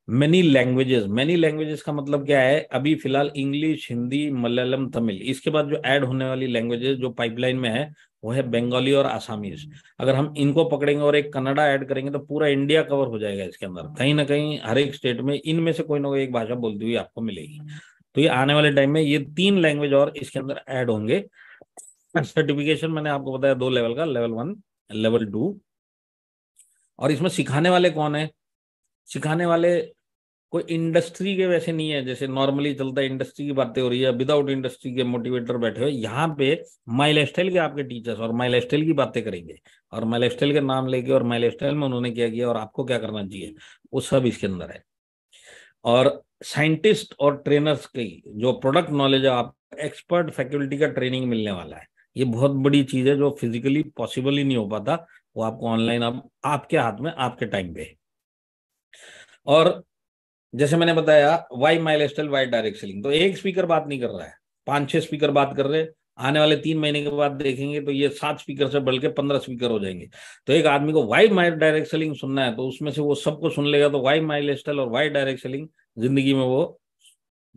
मेनी लैंग्वेजेस मैनी लैंग्वेजेस का मतलब क्या है अभी फिलहाल इंग्लिश हिंदी मलयालम तमिल इसके बाद जो ऐड होने वाली लैंग्वेजेस जो पाइपलाइन में है वो है बंगाली और आसामीज अगर हम इनको पकड़ेंगे और एक कनाडा ऐड करेंगे तो पूरा इंडिया कवर हो जाएगा इसके अंदर कहीं ना कहीं हर एक स्टेट में इनमें से कोई ना कोई एक भाषा बोलती हुई आपको मिलेगी तो ये आने वाले टाइम में ये तीन लैंग्वेज और इसके अंदर ऐड होंगे सर्टिफिकेशन मैंने आपको बताया दो लेवल का लेवल वन लेवल टू और इसमें सिखाने वाले कौन है सिखाने वाले कोई इंडस्ट्री के वैसे नहीं है जैसे नॉर्मली चलता है इंडस्ट्री की बातें हो रही है विदाउट इंडस्ट्री के मोटिवेटर बैठे हुए यहाँ पे माइल के आपके टीचर्स और माइल की बातें करेंगे और माइल के नाम लेके और माइल में उन्होंने क्या किया और आपको क्या करना चाहिए वो सब इसके अंदर है और साइंटिस्ट और ट्रेनर्स की जो प्रोडक्ट नॉलेज है आप एक्सपर्ट फैकल्टी का ट्रेनिंग मिलने वाला है ये बहुत बड़ी चीज है जो फिजिकली पॉसिबल ही नहीं हो पाता वो आपको ऑनलाइन आपके हाथ में आपके टाइम पे है और जैसे मैंने बताया why mile style why direct selling तो एक स्पीकर बात नहीं कर रहा है पांच छह स्पीकर बात कर रहे आने वाले तीन महीने के बाद देखेंगे तो ये सात स्पीकर से बढ़ के पंद्रह स्पीकर हो जाएंगे तो एक आदमी को वाई माइल डायरेक्ट सेलिंग सुनना है तो उसमें से वो सबको सुन लेगा तो वाई माइल स्टाइल और वाई डायरेक्ट सेलिंग जिंदगी में वो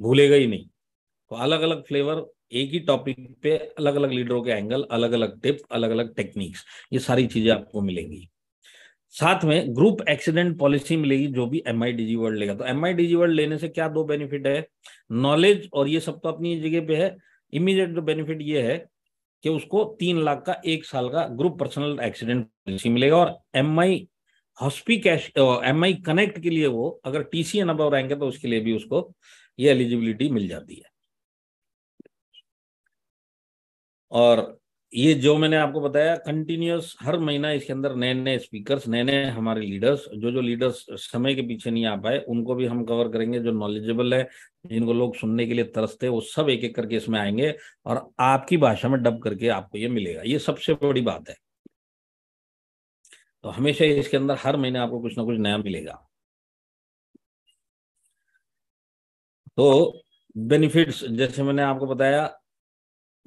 भूलेगा ही नहीं तो अलग अलग फ्लेवर एक ही टॉपिक पे अलग अलग लीडरों के एंगल अलग अलग टिप अलग अलग टेक्निक्स ये सारी चीजें आपको मिलेंगी साथ में ग्रुप एक्सीडेंट पॉलिसी मिलेगी जो भी एम आई वर्ल्ड लेगा तो एम आई वर्ल्ड लेने से क्या दो बेनिफिट है नॉलेज और ये सब तो अपनी जगह पे है इमीडिएट जो बेनिफिट ये है कि उसको तीन लाख का एक साल का ग्रुप पर्सनल एक्सीडेंट पॉलिसी मिलेगा और M I hospi cash M I connect के लिए वो अगर टी सी एन अब रैंक है तो उसके लिए भी उसको ये एलिजिबिलिटी मिल जाती है और ये जो मैंने आपको बताया कंटिन्यूस हर महीना इसके अंदर नए नए स्पीकर्स नए नए हमारे लीडर्स जो जो लीडर्स समय के पीछे नहीं आ पाए उनको भी हम कवर करेंगे जो नॉलेजेबल है जिनको लोग सुनने के लिए तरसते वो सब एक एक करके इसमें आएंगे और आपकी भाषा में डब करके आपको ये मिलेगा ये सबसे बड़ी बात है तो हमेशा इसके अंदर हर महीने आपको कुछ ना कुछ नया मिलेगा तो बेनिफिट्स जैसे मैंने आपको बताया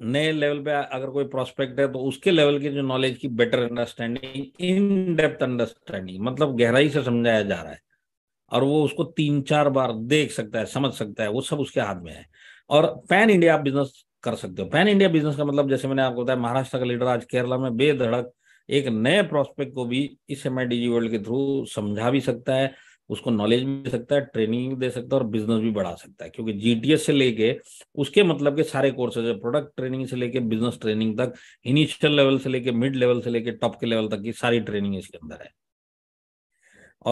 नए लेवल पे अगर कोई प्रोस्पेक्ट है तो उसके लेवल की जो नॉलेज की better understanding in depth understanding मतलब गहराई से समझाया जा रहा है और वो उसको तीन चार बार देख सकता है समझ सकता है वो सब उसके हाथ में है और पैन इंडिया आप बिजनेस कर सकते हो पैन इंडिया बिजनेस का मतलब जैसे मैंने आपको बताया महाराष्ट्र का लीडर आज केरला में बेधड़क एक नए प्रोस्पेक्ट को भी इस एम वर्ल्ड के थ्रू समझा भी सकता है उसको नॉलेज भी दे सकता है ट्रेनिंग दे सकता है और बिजनेस भी बढ़ा सकता है क्योंकि जीटीएस से लेके उसके मतलब के सारे कोर्सेज है प्रोडक्ट ट्रेनिंग से लेके बिजनेस ट्रेनिंग तक इनिशियल लेवल से लेके मिड लेवल से लेके टॉप के लेवल तक की सारी ट्रेनिंग इसके अंदर है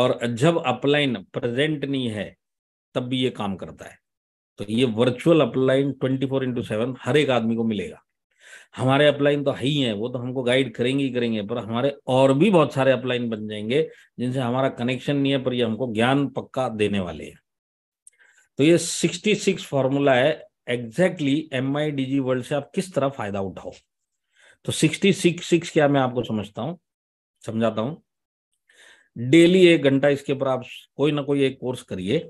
और जब अपलाइन प्रेजेंट नहीं है तब भी ये काम करता है तो ये virtual upline twenty four into seven हर एक आदमी को मिलेगा हमारे अपलाइन तो है ही है वो तो हमको गाइड करेंगे ही करेंगे पर हमारे और भी बहुत सारे अपलाइन बन जाएंगे जिनसे हमारा कनेक्शन नहीं है पर ये हमको ज्ञान पक्का देने वाले हैं तो ये 66 फॉर्मूला है exactly M I D G world से आप किस तरह फायदा उठाओ तो सिक्सटी सिक्स सिक्स क्या मैं आपको समझता हूँ समझाता हूँ डेली एक घंटा इसके ऊपर आप कोई ना कोई एक कोर्स करिए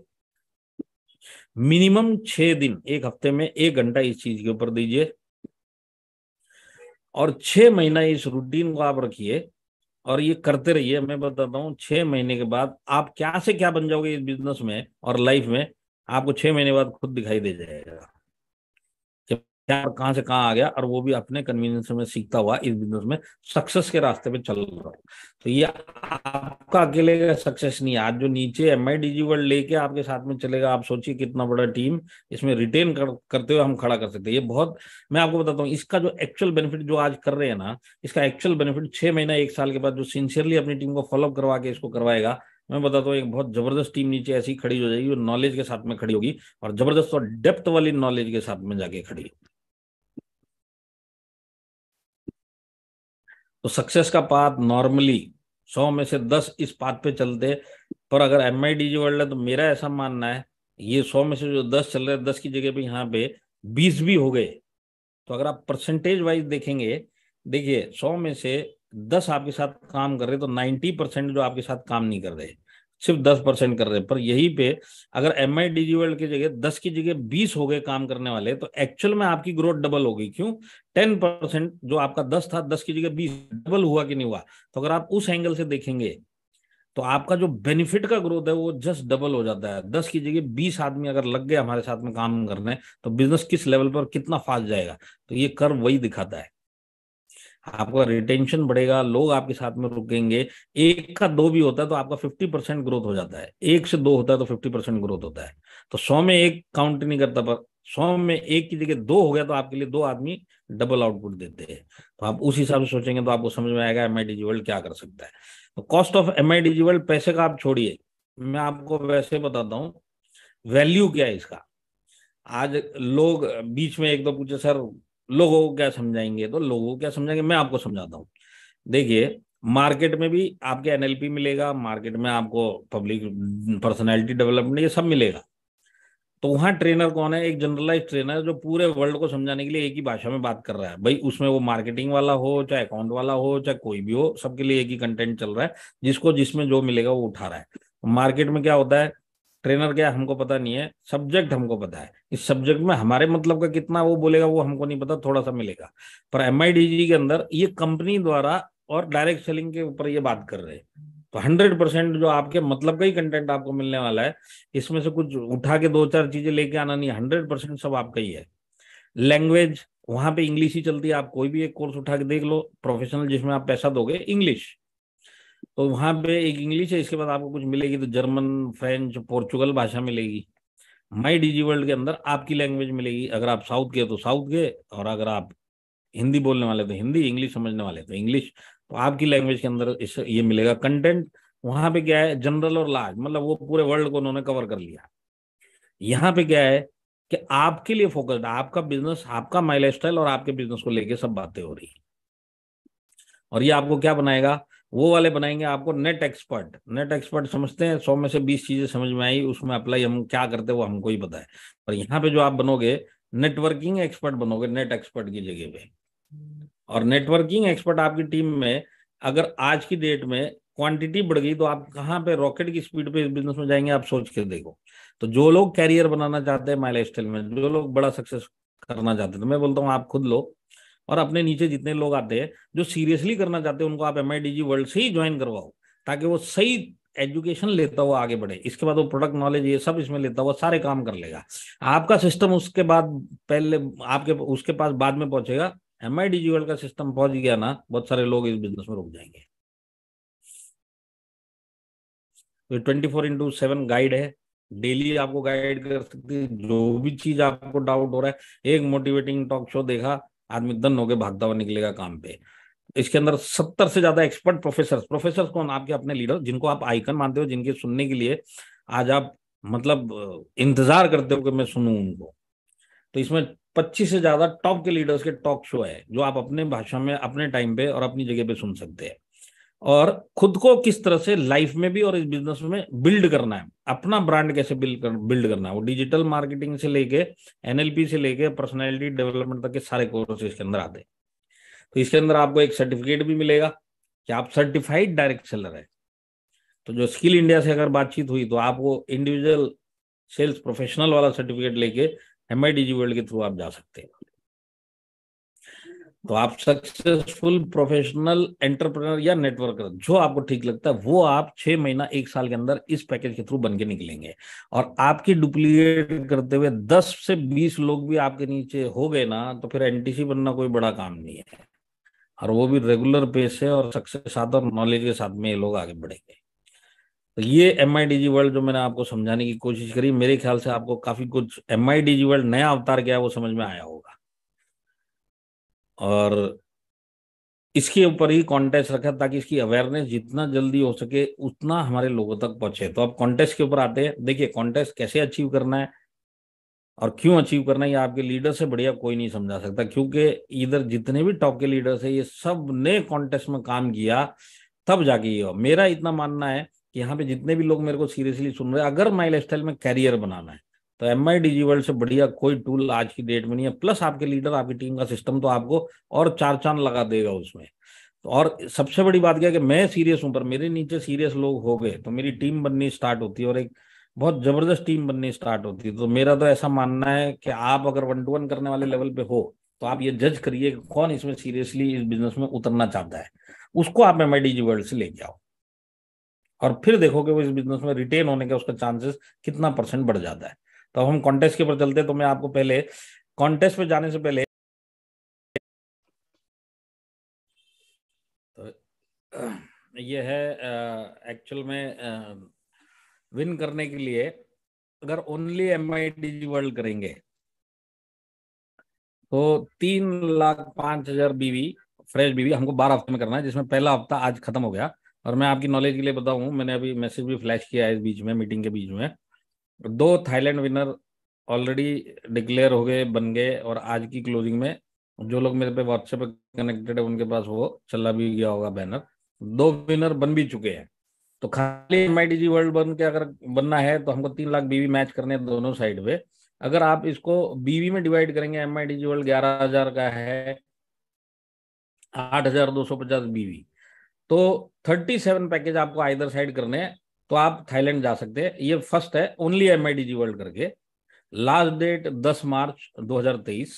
मिनिमम छह दिन एक हफ्ते में एक घंटा इस चीज के ऊपर दीजिए और छह महीना इस रूटीन को आप रखिए और ये करते रहिए मैं बताता हूँ छह महीने के बाद आप क्या से क्या बन जाओगे इस बिजनेस में और लाइफ में आपको छह महीने बाद खुद दिखाई दे जाएगा यार कहां से कहाँ आ गया और वो भी अपने कन्वीनियंस में सीखता हुआ इस बिजनेस में सक्सेस के रास्ते पे चल रहा है तो ये आपका अकेले का सक्सेस नहीं आज जो नीचे M I D G world लेके आपके साथ में चलेगा आप सोचिए कितना बड़ा टीम इसमें रिटेन कर, करते हुए हम खड़ा कर सकते हैं ये बहुत मैं आपको बताता हूँ इसका जो एक्चुअल बेनिफिट जो आज कर रहे हैं ना इसका एक्चुअल बेनिफिट छह महीना एक साल के बाद जो सिंसियरली अपनी टीम को फॉलोअप करवा के इसको करवाएगा मैं बताता हूँ एक बहुत जबरदस्त टीम नीचे ऐसी खड़ी हो जाएगी जो नॉलेज के साथ में खड़ी होगी और जबरदस्त और डेप्थ वाली नॉलेज के साथ में जाके खड़ी होगी तो सक्सेस का पाथ नॉर्मली सौ में से दस इस पाथ पे चलते पर अगर M I D G world है तो मेरा ऐसा मानना है ये सौ में से जो दस चल रहे हैं दस की जगह पे यहाँ पे बीस भी हो गए तो अगर आप परसेंटेज वाइज देखेंगे देखिए सौ में से दस आपके साथ काम कर रहे तो नाइन्टी परसेंट जो आपके साथ काम नहीं कर रहे हैं सिर्फ दस परसेंट कर रहे पर यही पे अगर M I D G world की जगह दस की जगह बीस हो गए काम करने वाले तो एक्चुअल में आपकी ग्रोथ डबल हो गई क्यों टेन परसेंट जो आपका दस था दस की जगह बीस डबल हुआ कि नहीं हुआ तो अगर आप उस एंगल से देखेंगे तो आपका जो बेनिफिट का ग्रोथ है वो जस्ट डबल हो जाता है दस की जगह बीस आदमी अगर लग गए हमारे साथ में काम करने तो बिजनेस किस लेवल पर कितना फास्ट जाएगा तो ये कर वही दिखाता है आपका रिटेंशन बढ़ेगा लोग आपके साथ में रुकेंगे एक का दो भी होता है तो आपका फिफ्टी परसेंट ग्रोथ हो जाता है एक से दो होता है तो फिफ्टी परसेंट ग्रोथ होता है तो सौ में एक काउंट नहीं करता पर सौ में एक की जगह दो हो गया तो आपके लिए दो आदमी डबल आउटपुट देते हैं तो आप उस हिसाब से सोचेंगे तो आपको समझ में आएगा एम आई वर्ल्ड क्या कर सकता है तो cost of M I world पैसे का आप छोड़िए मैं आपको वैसे बताता हूँ वैल्यू क्या है इसका आज लोग बीच में एक दो पूछे सर लोगों को क्या समझाएंगे तो लोगों को क्या समझाएंगे मैं आपको समझाता हूँ देखिए मार्केट में भी आपके एनएलपी मिलेगा मार्केट में आपको पब्लिक पर्सनैलिटी डेवलपमेंट ये सब मिलेगा तो वहाँ ट्रेनर कौन है एक जनरलाइज ट्रेनर जो पूरे वर्ल्ड को समझाने के लिए एक ही भाषा में बात कर रहा है भाई उसमें वो मार्केटिंग वाला हो चाहे अकाउंट वाला हो चाहे कोई भी हो सबके लिए एक ही कंटेंट चल रहा है जिसको जिसमें जो मिलेगा वो उठा रहा है मार्केट में क्या होता है ट्रेनर क्या हमको पता नहीं है सब्जेक्ट हमको पता है इस सब्जेक्ट में हमारे मतलब का कितना वो बोलेगा वो हमको नहीं पता थोड़ा सा मिलेगा पर एम के अंदर ये कंपनी द्वारा और डायरेक्ट सेलिंग के ऊपर ये बात कर रहे हैं तो हंड्रेड परसेंट जो आपके मतलब का ही कंटेंट आपको मिलने वाला है इसमें से कुछ उठा के दो चार चीजें लेके आना नहीं हंड्रेड परसेंट सब आपका ही है लैंग्वेज वहां पे इंग्लिश ही चलती है आप कोई भी एक कोर्स उठा के देख लो प्रोफेशनल जिसमें आप पैसा दोगे इंग्लिश तो वहां पे एक इंग्लिश है इसके बाद आपको कुछ मिलेगी तो जर्मन फ्रेंच पोर्चुगल भाषा मिलेगी माई डीजी वर्ल्ड के अंदर आपकी लैंग्वेज मिलेगी अगर आप साउथ गए तो साउथ गए और अगर आप हिंदी बोलने वाले तो हिंदी इंग्लिश समझने वाले तो इंग्लिश तो आपकी लैंग्वेज के अंदर इस ये मिलेगा कंटेंट वहां पे क्या है जनरल और लार्ज मतलब वो पूरे वर्ल्ड को उन्होंने कवर कर लिया यहाँ पे क्या है कि आपके लिए फोकस्ड आपका बिजनेस आपका माइल और आपके बिजनेस को लेके सब बातें हो रही और ये आपको क्या बनाएगा वो वाले बनाएंगे आपको नेट एक्सपर्ट नेट एक्सपर्ट समझते हैं सौ में से बीस चीजें समझ में आई उसमें अप्लाई हम क्या करते हैं वो हमको ही बताए पर यहाँ पे जो आप बनोगे नेटवर्किंग एक्सपर्ट बनोगे नेट एक्सपर्ट की जगह पे और नेटवर्किंग एक्सपर्ट आपकी टीम में अगर आज की डेट में क्वांटिटी बढ़ गई तो आप कहाँ पे रॉकेट की स्पीड पे इस बिजनेस में जाएंगे आप सोच के देखो तो जो लोग कैरियर बनाना चाहते हैं माई लाइफ में जो लोग बड़ा सक्सेस करना चाहते हैं तो मैं बोलता हूँ आप खुद लो और अपने नीचे जितने लोग आते हैं जो सीरियसली करना चाहते हैं उनको आप एम वर्ल्ड से ही ज्वाइन करवाओ ताकि वो सही एजुकेशन लेता हुआ आगे बढ़े इसके बाद वो प्रोडक्ट नॉलेज ये सब इसमें लेता हुआ सारे काम कर लेगा आपका सिस्टम उसके बाद पहले आपके उसके पास बाद में पहुंचेगा एम आई वर्ल्ड का सिस्टम पहुंच गया ना बहुत सारे लोग इस बिजनेस में रुक जाएंगे तो twenty four into seven guide है डेली आपको गाइड कर सकती है जो भी चीज आपको डाउट हो रहा है एक मोटिवेटिंग टॉक शो देखा आदमी दन होके भागता हुआ निकलेगा काम पे इसके अंदर सत्तर से ज्यादा एक्सपर्ट प्रोफेसर प्रोफेसर कौन आपके अपने लीडर जिनको आप आइकन मानते हो जिनके सुनने के लिए आज आप मतलब इंतजार करते हो कि मैं सुनू उनको तो इसमें 25 से ज्यादा टॉप के लीडर्स के टॉक शो है जो आप अपने भाषा में अपने टाइम पे और अपनी जगह पे सुन सकते हैं और खुद को किस तरह से लाइफ में भी और इस बिजनेस में बिल्ड करना है अपना ब्रांड कैसे बिल्ड कर, बिल्ड करना है वो डिजिटल मार्केटिंग से लेके एनएलपी से लेके पर्सनैलिटी डेवलपमेंट तक के सारे कोर्स इसके अंदर आते हैं तो इसके अंदर आपको एक सर्टिफिकेट भी मिलेगा कि आप सर्टिफाइड डायरेक्ट सेलर है तो जो स्किल इंडिया से अगर बातचीत हुई तो आपको इंडिविजुअल सेल्स प्रोफेशनल वाला सर्टिफिकेट लेके एम वर्ल्ड के थ्रू आप जा सकते हैं तो आप सक्सेसफुल प्रोफेशनल एंटरप्रेनर या नेटवर्कर जो आपको ठीक लगता है वो आप छह महीना एक साल के अंदर इस पैकेज के थ्रू बन के निकलेंगे और आपकी डुप्लीकेट करते हुए दस से बीस लोग भी आपके नीचे हो गए ना तो फिर एनटीसी बनना कोई बड़ा काम नहीं है और वो भी रेगुलर पेस है और सक्सेस साथ और नॉलेज के साथ में ये लोग आगे बढ़ेंगे तो ये एम आई वर्ल्ड जो मैंने आपको समझाने की कोशिश करी मेरे ख्याल से आपको काफी कुछ एम आई वर्ल्ड नया अवतार क्या है वो समझ में आया होगा और इसके ऊपर ही कॉन्टेस्ट रखा ताकि इसकी अवेयरनेस जितना जल्दी हो सके उतना हमारे लोगों तक पहुंचे तो अब कॉन्टेस्ट के ऊपर आते हैं देखिए कॉन्टेस्ट कैसे अचीव करना है और क्यों अचीव करना है ये आपके लीडर से बढ़िया कोई नहीं समझा सकता क्योंकि इधर जितने भी टॉप के लीडर्स है ये सब ने कॉन्टेस्ट में काम किया तब जाके ये मेरा इतना मानना है कि यहाँ पे जितने भी लोग मेरे को सीरियसली सुन रहे हैं अगर माई लाइफ में कैरियर बनाना है तो एम आई वर्ल्ड से बढ़िया कोई टूल आज की डेट में नहीं है प्लस आपके लीडर आपकी टीम का सिस्टम तो आपको और चार चांद लगा देगा उसमें और सबसे बड़ी बात क्या कि मैं सीरियस हूं पर मेरे नीचे सीरियस लोग हो गए तो मेरी टीम बननी स्टार्ट होती है और एक बहुत जबरदस्त टीम बननी स्टार्ट होती है तो मेरा तो ऐसा मानना है कि आप अगर वन टू वन करने वाले लेवल पे हो तो आप ये जज करिए कि कौन इसमें सीरियसली इस बिजनेस में उतरना चाहता है उसको आप एम आई वर्ल्ड से लेके आओ और फिर देखो कि वो इस बिजनेस में रिटेन होने का उसका चांसेस कितना परसेंट बढ़ जाता है तो हम कॉन्टेस्ट के ऊपर चलते हैं तो मैं आपको पहले कॉन्टेस्ट पे जाने से पहले तो ये है एक्चुअल में विन करने के लिए अगर only M I D world करेंगे तो तीन लाख पांच हजार बीवी फ्रेश बीवी हमको बारह हफ्ते में करना है जिसमें पहला हफ्ता आज खत्म हो गया और मैं आपकी नॉलेज के लिए बताऊं मैंने अभी मैसेज भी फ्लैश किया है इस बीच में मीटिंग के बीच में दो थाईलैंड विनर ऑलरेडी डिक्लेयर हो गए बन गए और आज की क्लोजिंग में जो लोग मेरे पे व्हाट्सएप पे कनेक्टेड है उनके पास वो चला भी गया होगा बैनर दो विनर बन भी चुके हैं तो खाली एम आई वर्ल्ड बन के अगर बनना है तो हमको तीन लाख बीवी मैच करने दोनों साइड पे अगर आप इसको बीवी में डिवाइड करेंगे एम आई वर्ल्ड ग्यारह हजार का है आठ हजार दो सौ पचास बीवी तो थर्टी सेवन पैकेज आपको आइदर साइड करने हैं तो आप थाईलैंड जा सकते हैं ये फर्स्ट है ओनली एम वर्ल्ड करके लास्ट डेट 10 मार्च 2023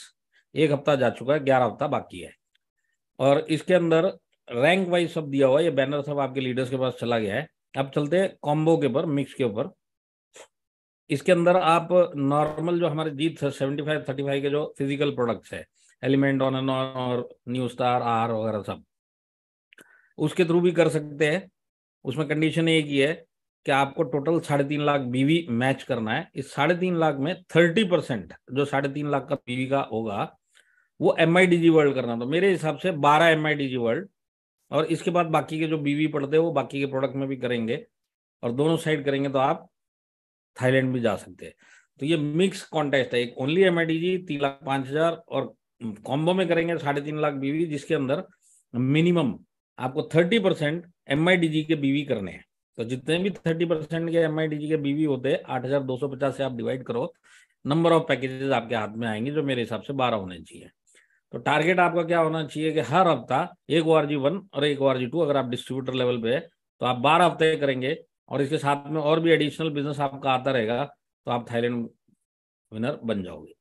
एक हफ्ता जा चुका है ग्यारह हफ्ता बाकी है और इसके अंदर रैंक वाइज सब दिया हुआ है ये बैनर सब आपके लीडर्स के पास चला गया है अब चलते हैं कॉम्बो के ऊपर मिक्स के ऊपर इसके अंदर आप नॉर्मल जो हमारे जीत है सेवेंटी फाइव थर्टी फाइव के जो फिजिकल प्रोडक्ट्स है एलिमेंट ऑन एन ऑन और न्यू स्टार आर वगैरह सब उसके थ्रू भी कर सकते हैं उसमें कंडीशन एक ही है कि आपको टोटल साढ़े तीन लाख बीवी मैच करना है इस साढ़े तीन लाख में थर्टी परसेंट जो साढ़े तीन लाख का बीवी का होगा वो एम आई वर्ल्ड करना तो मेरे हिसाब से बारह एम आई वर्ल्ड और इसके बाद बाकी के जो बीवी पढ़ते हैं वो बाकी के प्रोडक्ट में भी करेंगे और दोनों साइड करेंगे तो आप थाईलैंड भी जा सकते हैं तो ये मिक्स कॉन्टेस्ट है एक ओनली एम आई तीन लाख पाँच हजार और कॉम्बो में करेंगे साढ़े तीन लाख बीवी जिसके अंदर मिनिमम आपको थर्टी परसेंट एम आई के बीवी करने हैं तो जितने भी थर्टी परसेंट के एम के बीवी होते हैं आठ हजार दो सौ पचास से आप डिवाइड करो नंबर ऑफ पैकेजेस आपके हाथ में आएंगे जो मेरे हिसाब से बारह होने चाहिए तो टारगेट आपका क्या होना चाहिए कि हर हफ्ता एक ओ आर जी वन और एक ओ आर जी टू अगर आप डिस्ट्रीब्यूटर लेवल पे है तो आप बारह हफ्ते करेंगे और इसके साथ में और भी एडिशनल बिजनेस आपका आता रहेगा तो आप थाईलैंड विनर बन जाओगे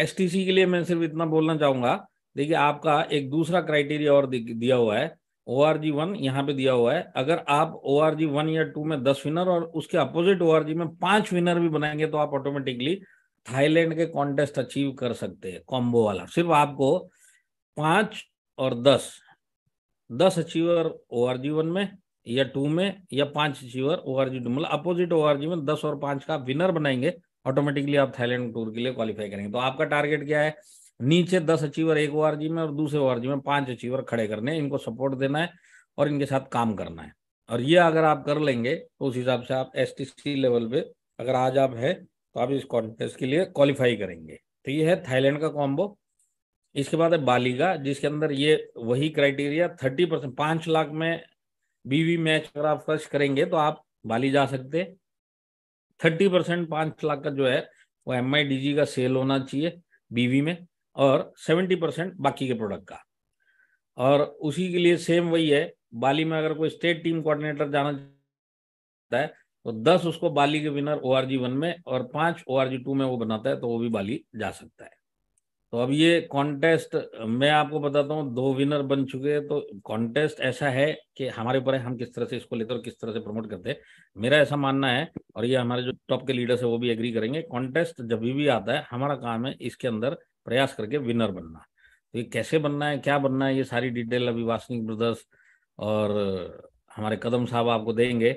एस के लिए मैं सिर्फ इतना बोलना चाहूंगा देखिए आपका एक दूसरा क्राइटेरिया और दिया हुआ है ओ आर जी वन यहाँ पे दिया हुआ है अगर आप ओ आर जी वन या टू में दस विनर और उसके अपोजिट ओ आर जी में पांच विनर भी बनाएंगे तो आप ऑटोमेटिकली थाईलैंड के कॉन्टेस्ट अचीव कर सकते हैं कॉम्बो वाला सिर्फ आपको पांच और दस दस achiever O R G one में या टू में या पांच achiever O R G two मतलब अपोजिट ओ आर जी में दस और पांच का विनर बनाएंगे ऑटोमेटिकली आप थाईलैंड टूर के लिए क्वालिफाई करेंगे तो आपका टारगेट क्या है नीचे दस अचीवर एक ओ में और दूसरे ओ में पांच अचीवर खड़े करने इनको सपोर्ट देना है और इनके साथ काम करना है और ये अगर आप कर लेंगे तो उस हिसाब से आप एस लेवल पे अगर आज आप है तो आप इस कॉन्टेस्ट के लिए क्वालिफाई करेंगे तो ये है थाईलैंड का कॉम्बो इसके बाद है बालिगा जिसके अंदर ये वही क्राइटेरिया थर्टी परसेंट पांच लाख में बीवी मैच अगर आप फर्स्ट करेंगे तो आप बाली जा सकते थर्टी परसेंट पांच लाख का जो है वो एम का सेल होना चाहिए बीवी में और सेवेंटी परसेंट बाकी के प्रोडक्ट का और उसी के लिए सेम वही है बाली में अगर कोई स्टेट टीम कोऑर्डिनेटर जाना चाहता है तो दस उसको बाली के winner O R G one में और पांच ओ आर जी टू में वो बनाता है तो वो भी बाली जा सकता है तो अब ये कॉन्टेस्ट मैं आपको बताता हूँ दो विनर बन चुके हैं तो कॉन्टेस्ट ऐसा है कि हमारे ऊपर है हम किस तरह से इसको लेते और किस तरह से प्रमोट करते हैं मेरा ऐसा मानना है और ये हमारे जो टॉप के लीडर्स है वो भी एग्री करेंगे कॉन्टेस्ट जब भी आता है हमारा काम है इसके अंदर प्रयास करके विनर बनना तो ये कैसे बनना है क्या बनना है ये सारी डिटेल अभी वासनिक ब्रदर्स और हमारे कदम साहब आपको देंगे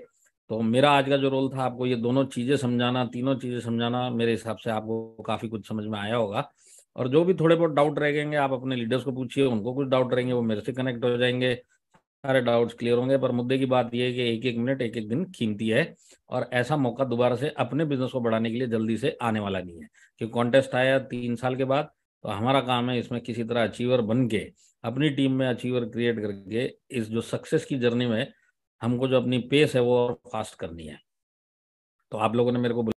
तो मेरा आज का जो रोल था आपको ये दोनों चीज़ें समझाना तीनों चीज़ें समझाना मेरे हिसाब से आपको काफ़ी कुछ समझ में आया होगा और जो भी थोड़े बहुत डाउट रह गएंगे आप अपने लीडर्स को पूछिए उनको कुछ डाउट रहेंगे वो मेरे से कनेक्ट हो जाएंगे सारे डाउट्स क्लियर होंगे पर मुद्दे की बात यह है कि एक एक मिनट एक एक दिन कीमती है और ऐसा मौका दोबारा से अपने बिजनेस को बढ़ाने के लिए जल्दी से आने वाला नहीं है क्योंकि कॉन्टेस्ट आया तीन साल के बाद तो हमारा काम है इसमें किसी तरह अचीवर बन के अपनी टीम में अचीवर क्रिएट करके इस जो सक्सेस की जर्नी में हमको जो अपनी पेस है वो और फास्ट करनी है तो आप लोगों ने मेरे को